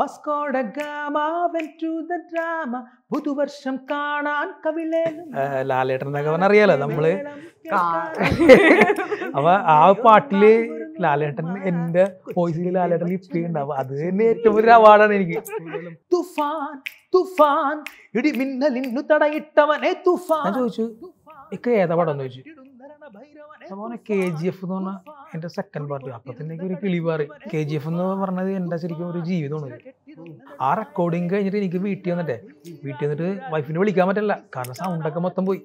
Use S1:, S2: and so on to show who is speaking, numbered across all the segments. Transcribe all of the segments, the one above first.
S1: വസ്കോഡ Gama to the drama പുതുവർഷം കാണാൻ കവിളേലം
S2: ലാലേട്ടൻ governor അറിയാലോ നമ്മള് അപ്പൊ ആ പാട്ടില് ലാലേട്ടൻ എന്റെ വോയിസിൽ ലാലേട്ടൻ ഇപ്പിണ്ടാവും അത് തന്നെ ഏറ്റവും വലിയ അവാർഡാണ് എനിക്ക് തുഫാൻ തുഫാൻ ഇടി ഇടിമിന്നലിന്നു തടയിട്ടവനെ തുഫാൻ ചോദിച്ചു ഇക്ക ഏതാ പടം ചോദിച്ചു കെ ജി എഫ് എന്ന് പറഞ്ഞാൽ എന്റെ സെക്കൻഡ് പാർട്ടി അപ്പൊ തന്നെ ഒരു കിളിപാറി കെ ജി എഫ് എന്ന് പറഞ്ഞത് എന്റെ ശരിക്കും ഒരു ജീവിതമാണ് ആ റെക്കോർഡിങ് കഴിഞ്ഞിട്ട് എനിക്ക് വീട്ടിൽ വന്നിട്ടേ വീട്ടിൽ വന്നിട്ട് വൈഫിനെ വിളിക്കാൻ പറ്റില്ല കാരണം സൗണ്ടൊക്കെ മൊത്തം പോയി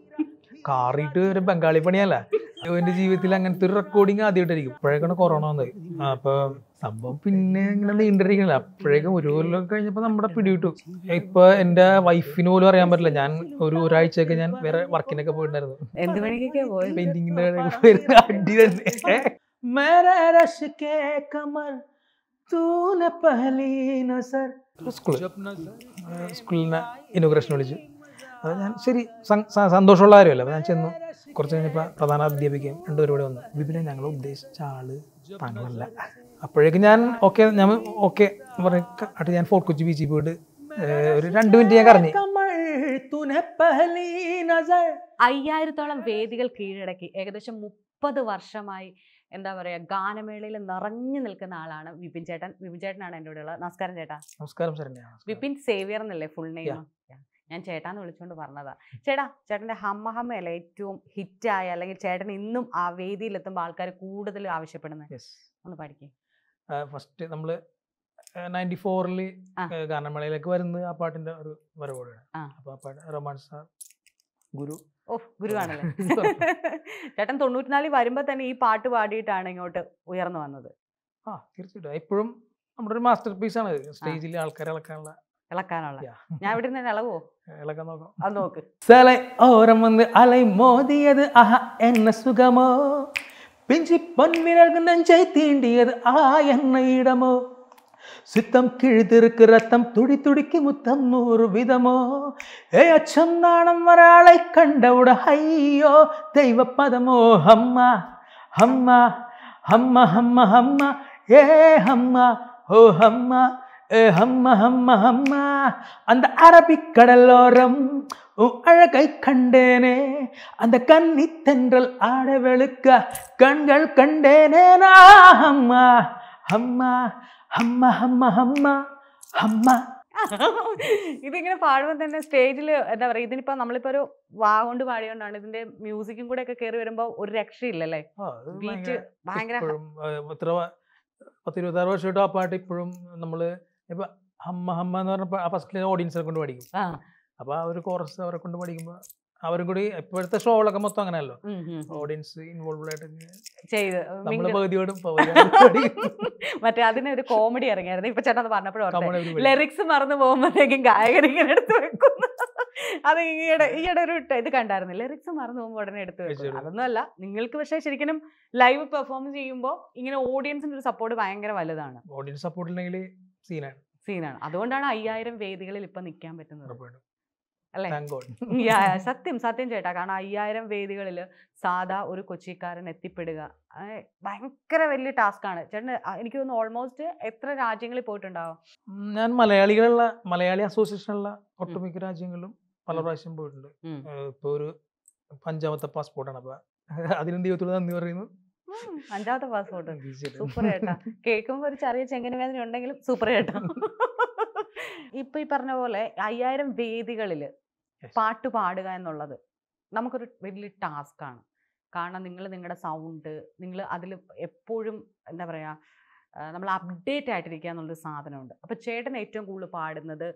S2: കാറിയിട്ട് ഒരു ബംഗാളി പണിയല്ല എന്റെ ജീവിതത്തിൽ അങ്ങനത്തെ ഒരു റെക്കോർഡിങ് ആദ്യമായിട്ടായിരിക്കും ഇപ്പോഴേക്കാണ് കൊറോണ വന്നത് അപ്പോൾ സംഭവം പിന്നെ ഇങ്ങനെ നീണ്ടിരിക്കണില്ല അപ്പോഴേക്കും ഒരു കൊല്ലം കഴിഞ്ഞപ്പോൾ നമ്മുടെ പിടികിട്ടു ഇപ്പൊ എന്റെ വൈഫിന് പോലും അറിയാൻ പറ്റില്ല ഞാൻ ഒരു ഒരാഴ്ചയൊക്കെ ഞാൻ വേറെ വർക്കിനൊക്കെ പോയിട്ടുണ്ടായിരുന്നു എന്ത് പോയി അടി തന്നെ സ്കൂളിനെ ഇനോഗ്രേഷൻ വിളിച്ചു അത് ഞാൻ ശരി സന്തോഷമുള്ള കാര്യമല്ല അപ്പൊ ഞാൻ ചെന്നു കുറച്ച് കഴിഞ്ഞപ്പോ പ്രധാന അധ്യാപികയും രണ്ടുപേരും കൂടെ വന്നു വിപിനെ ഞങ്ങൾ ഉദ്ദേശിച്ച ആള് താങ്കളല്ല അപ്പോഴേക്കും ഞാൻ ഓക്കെ ഞാൻ ഓക്കെ പറയും ഞാൻ ഫോർട്ട് കൊച്ചി ബീച്ചിൽ പോയിട്ട് ഒരു രണ്ട് മിനിറ്റ് ഞാൻ കറങ്ങി
S3: അയ്യായിരത്തോളം വേദികൾ കീഴടക്കി ഏകദേശം മുപ്പത് വർഷമായി എന്താ പറയുക ഗാനമേളയിൽ നിറഞ്ഞു നിൽക്കുന്ന ആളാണ് വിപിൻ ചേട്ടൻ വിപിൻ ചേട്ടനാണ് എൻ്റെ കൂടെ ഉള്ളത് നമസ്കാരം ചേട്ടാ
S2: നമസ്കാരം
S3: വിപിൻ സേവിയർ എന്നല്ലേ ഫുൾ നെയിം ഞാൻ ചേട്ടാന്ന് വിളിച്ചുകൊണ്ട് പറഞ്ഞതാ ചേട്ടാ ചേട്ടൻ്റെ ഹമ്മഹമ്മയല്ല ഏറ്റവും ഹിറ്റായ അല്ലെങ്കിൽ ചേട്ടൻ ഇന്നും ആ വേദിയിലെത്തുമ്പോൾ ആൾക്കാർ കൂടുതൽ
S2: ആവശ്യപ്പെടുന്നത് ഒന്ന് പഠിക്കും ഫസ്റ്റ് നമ്മൾ നയൻറ്റി ഫോറിൽ ഗാനമേളയിലേക്ക് വരുന്നത് ആ പാട്ടിന്റെ ഒരു വരവോടെയാണ് അപ്പൊ ആ പാട്ട് റൊമാൻസ് ഗുരു ഓ ഗുരുവാണല്ലേ
S3: ചേട്ടൻ തൊണ്ണൂറ്റിനാലിൽ വരുമ്പോ തന്നെ ഈ പാട്ട് പാടിയിട്ടാണ്
S2: ഇങ്ങോട്ട് ഉയർന്നു വന്നത് ആ തീർച്ചയായിട്ടും എപ്പോഴും നമ്മുടെ ഒരു മാസ്റ്റർ പീസ് ആണ് സ്റ്റേജിൽ ആൾക്കാരെ ഇളക്കാനുള്ള ഇളക്കാനുള്ള ഞാൻ ഇവിടെ നിന്ന് ഇളകുവോ ഇളക്കാൻ നോക്കാം അത് നോക്ക്
S1: ഓരം വന്ന് അലൈ മോദിയത് ആഹ എന്ന സുഖമോ பிஞ்சு பொன்விறகு நஞ்சை தீண்டியது ஆ என்ன இடமோ சித்தம் கிழிதிருக்கு ரத்தம் துடி துடிக்கு முத்தம் நூறு விதமோ ஏ அச்சம் நாணம் வராளை கண்டவுட ஐயோ தெய்வ பதமோ ஹம்மா ஹம்மா ஹம்மா ஹம்மா ஹம்மா ஏ ஹம்மா ஓ ஹம்மா ஏ ஹம்மா ஹம்மா ஹம்மா அந்த அரபிக் கடலோரம் ஓ அழகை கண்டேனே அந்த கன்னி தென்றல் ஆட வெளுக்க கண்கள் கண்டேனே நான் அம்மா അമ്മ അമ്മ അമ്മ അമ്മ
S3: ഇതിങ്ങനെ പാടുമ്പോൾ തന്നെ സ്റ്റേജിൽ എന്താ പറയുക ഇതിനിപ്പോ നമ്മളിപ്പോ ഒരു വാ കൊണ്ട് പാടിയോണ്ടാണ് ഇതിന്റെ മ്യൂസിക്കും കൂടെ ഒക്കെ കയറി വരുമ്പോ ഒരു രക്ഷയില്ലല്ലേ ബീറ്റ് ഭയങ്കര
S2: എത്ര പത്തിരുപത്താറ് വർഷമായിട്ട് ആ പാട്ട് ഇപ്പോഴും നമ്മള് ഇപ്പൊ അമ്മ അമ്മ എന്ന് പറഞ്ഞ ഫസ്റ്റ് ഓഡിയൻസിനെ കൊണ്ട് പഠിക്കും അപ്പോൾ ആ ഒരു കോറസ് അവരെ കൊണ്ട് പഠിക്കുമ്പോൾ അവരും കൂടി ഇപ്പോഴത്തെ ഷോകളൊക്കെ മൊത്തം അങ്ങനെയല്ലോ ഓഡിയൻസ് ഇൻവോൾവ് ആയിട്ട് ചെയ്ത്
S3: മറ്റേ അതിന് ഒരു കോമഡി ഇറങ്ങിയായിരുന്നു ഇപ്പൊ ചേട്ടൻ അത് പറഞ്ഞപ്പോഴും ലിറിക്സ് മറന്നു പോകുമ്പോഴത്തേക്കും ഗായകൻ ഇങ്ങനെ എടുത്ത് വെക്കുന്നു അത് ഈയിടെ ഈയിടെ ഒരു ഇത് കണ്ടായിരുന്നില്ല ലിറിക്സ് മറന്നു പോകുമ്പോൾ ഉടനെ എടുത്ത് അതൊന്നും അതൊന്നുമല്ല നിങ്ങൾക്ക് പക്ഷേ ശരിക്കും ലൈവ് പെർഫോം ചെയ്യുമ്പോൾ ഇങ്ങനെ ഓഡിയൻസിന്റെ ഒരു സപ്പോർട്ട് ഭയങ്കര വലുതാണ്
S2: ഓഡിയൻസ് സപ്പോർട്ട് ഇല്ലെങ്കിൽ സീനാണ് സീനാണ്
S3: അതുകൊണ്ടാണ് അയ്യായിരം വേദികളിൽ ഇപ്പൊ നിൽക്കാൻ പറ്റുന്നത്
S2: അല്ലേ
S3: സത്യം സത്യം ചേട്ടാ കാരണം അയ്യായിരം വേദികളിൽ സാധാ ഒരു കൊച്ചിക്കാരൻ എത്തിപ്പെടുക ഭയങ്കര വലിയ ടാസ്ക് ആണ് ചേട്ടാ എനിക്ക് തോന്നുന്നു ഓൾമോസ്റ്റ് എത്ര രാജ്യങ്ങളിൽ പോയിട്ടുണ്ടാവും
S2: ഞാൻ മലയാളികളുള്ള മലയാളി അസോസിയേഷനുള്ള ഒട്ടുമിക്ക രാജ്യങ്ങളിലും പല പ്രാവശ്യം പോയിട്ടുണ്ട് ഇപ്പോൾ ഒരു പഞ്ചാമത്തെ പാസ്പോർട്ടാണ് അപ്പോൾ അതിനും ദൈവത്തോട് നന്ദി പറയുന്നു
S3: അഞ്ചാമത്തെ പാസ്പോർട്ട്
S2: സൂപ്പർ ചേട്ടാ
S3: കേൾക്കുമ്പോൾ ഒരു ചെറിയ ചെങ്കന് വേദന ഉണ്ടെങ്കിലും സൂപ്പർ ചേട്ടാ ഇപ്പൊ ഈ പറഞ്ഞ പോലെ അയ്യായിരം വേദികളിൽ പാട്ട് പാടുക എന്നുള്ളത് നമുക്കൊരു വലിയ ടാസ്ക് ആണ് കാരണം നിങ്ങൾ നിങ്ങളുടെ സൗണ്ട് നിങ്ങൾ അതിൽ എപ്പോഴും എന്താ പറയാ നമ്മൾ അപ്ഡേറ്റ് ആയിട്ടിരിക്കുക എന്നുള്ളൊരു സാധനമുണ്ട് അപ്പൊ ചേട്ടൻ ഏറ്റവും കൂടുതൽ പാടുന്നത്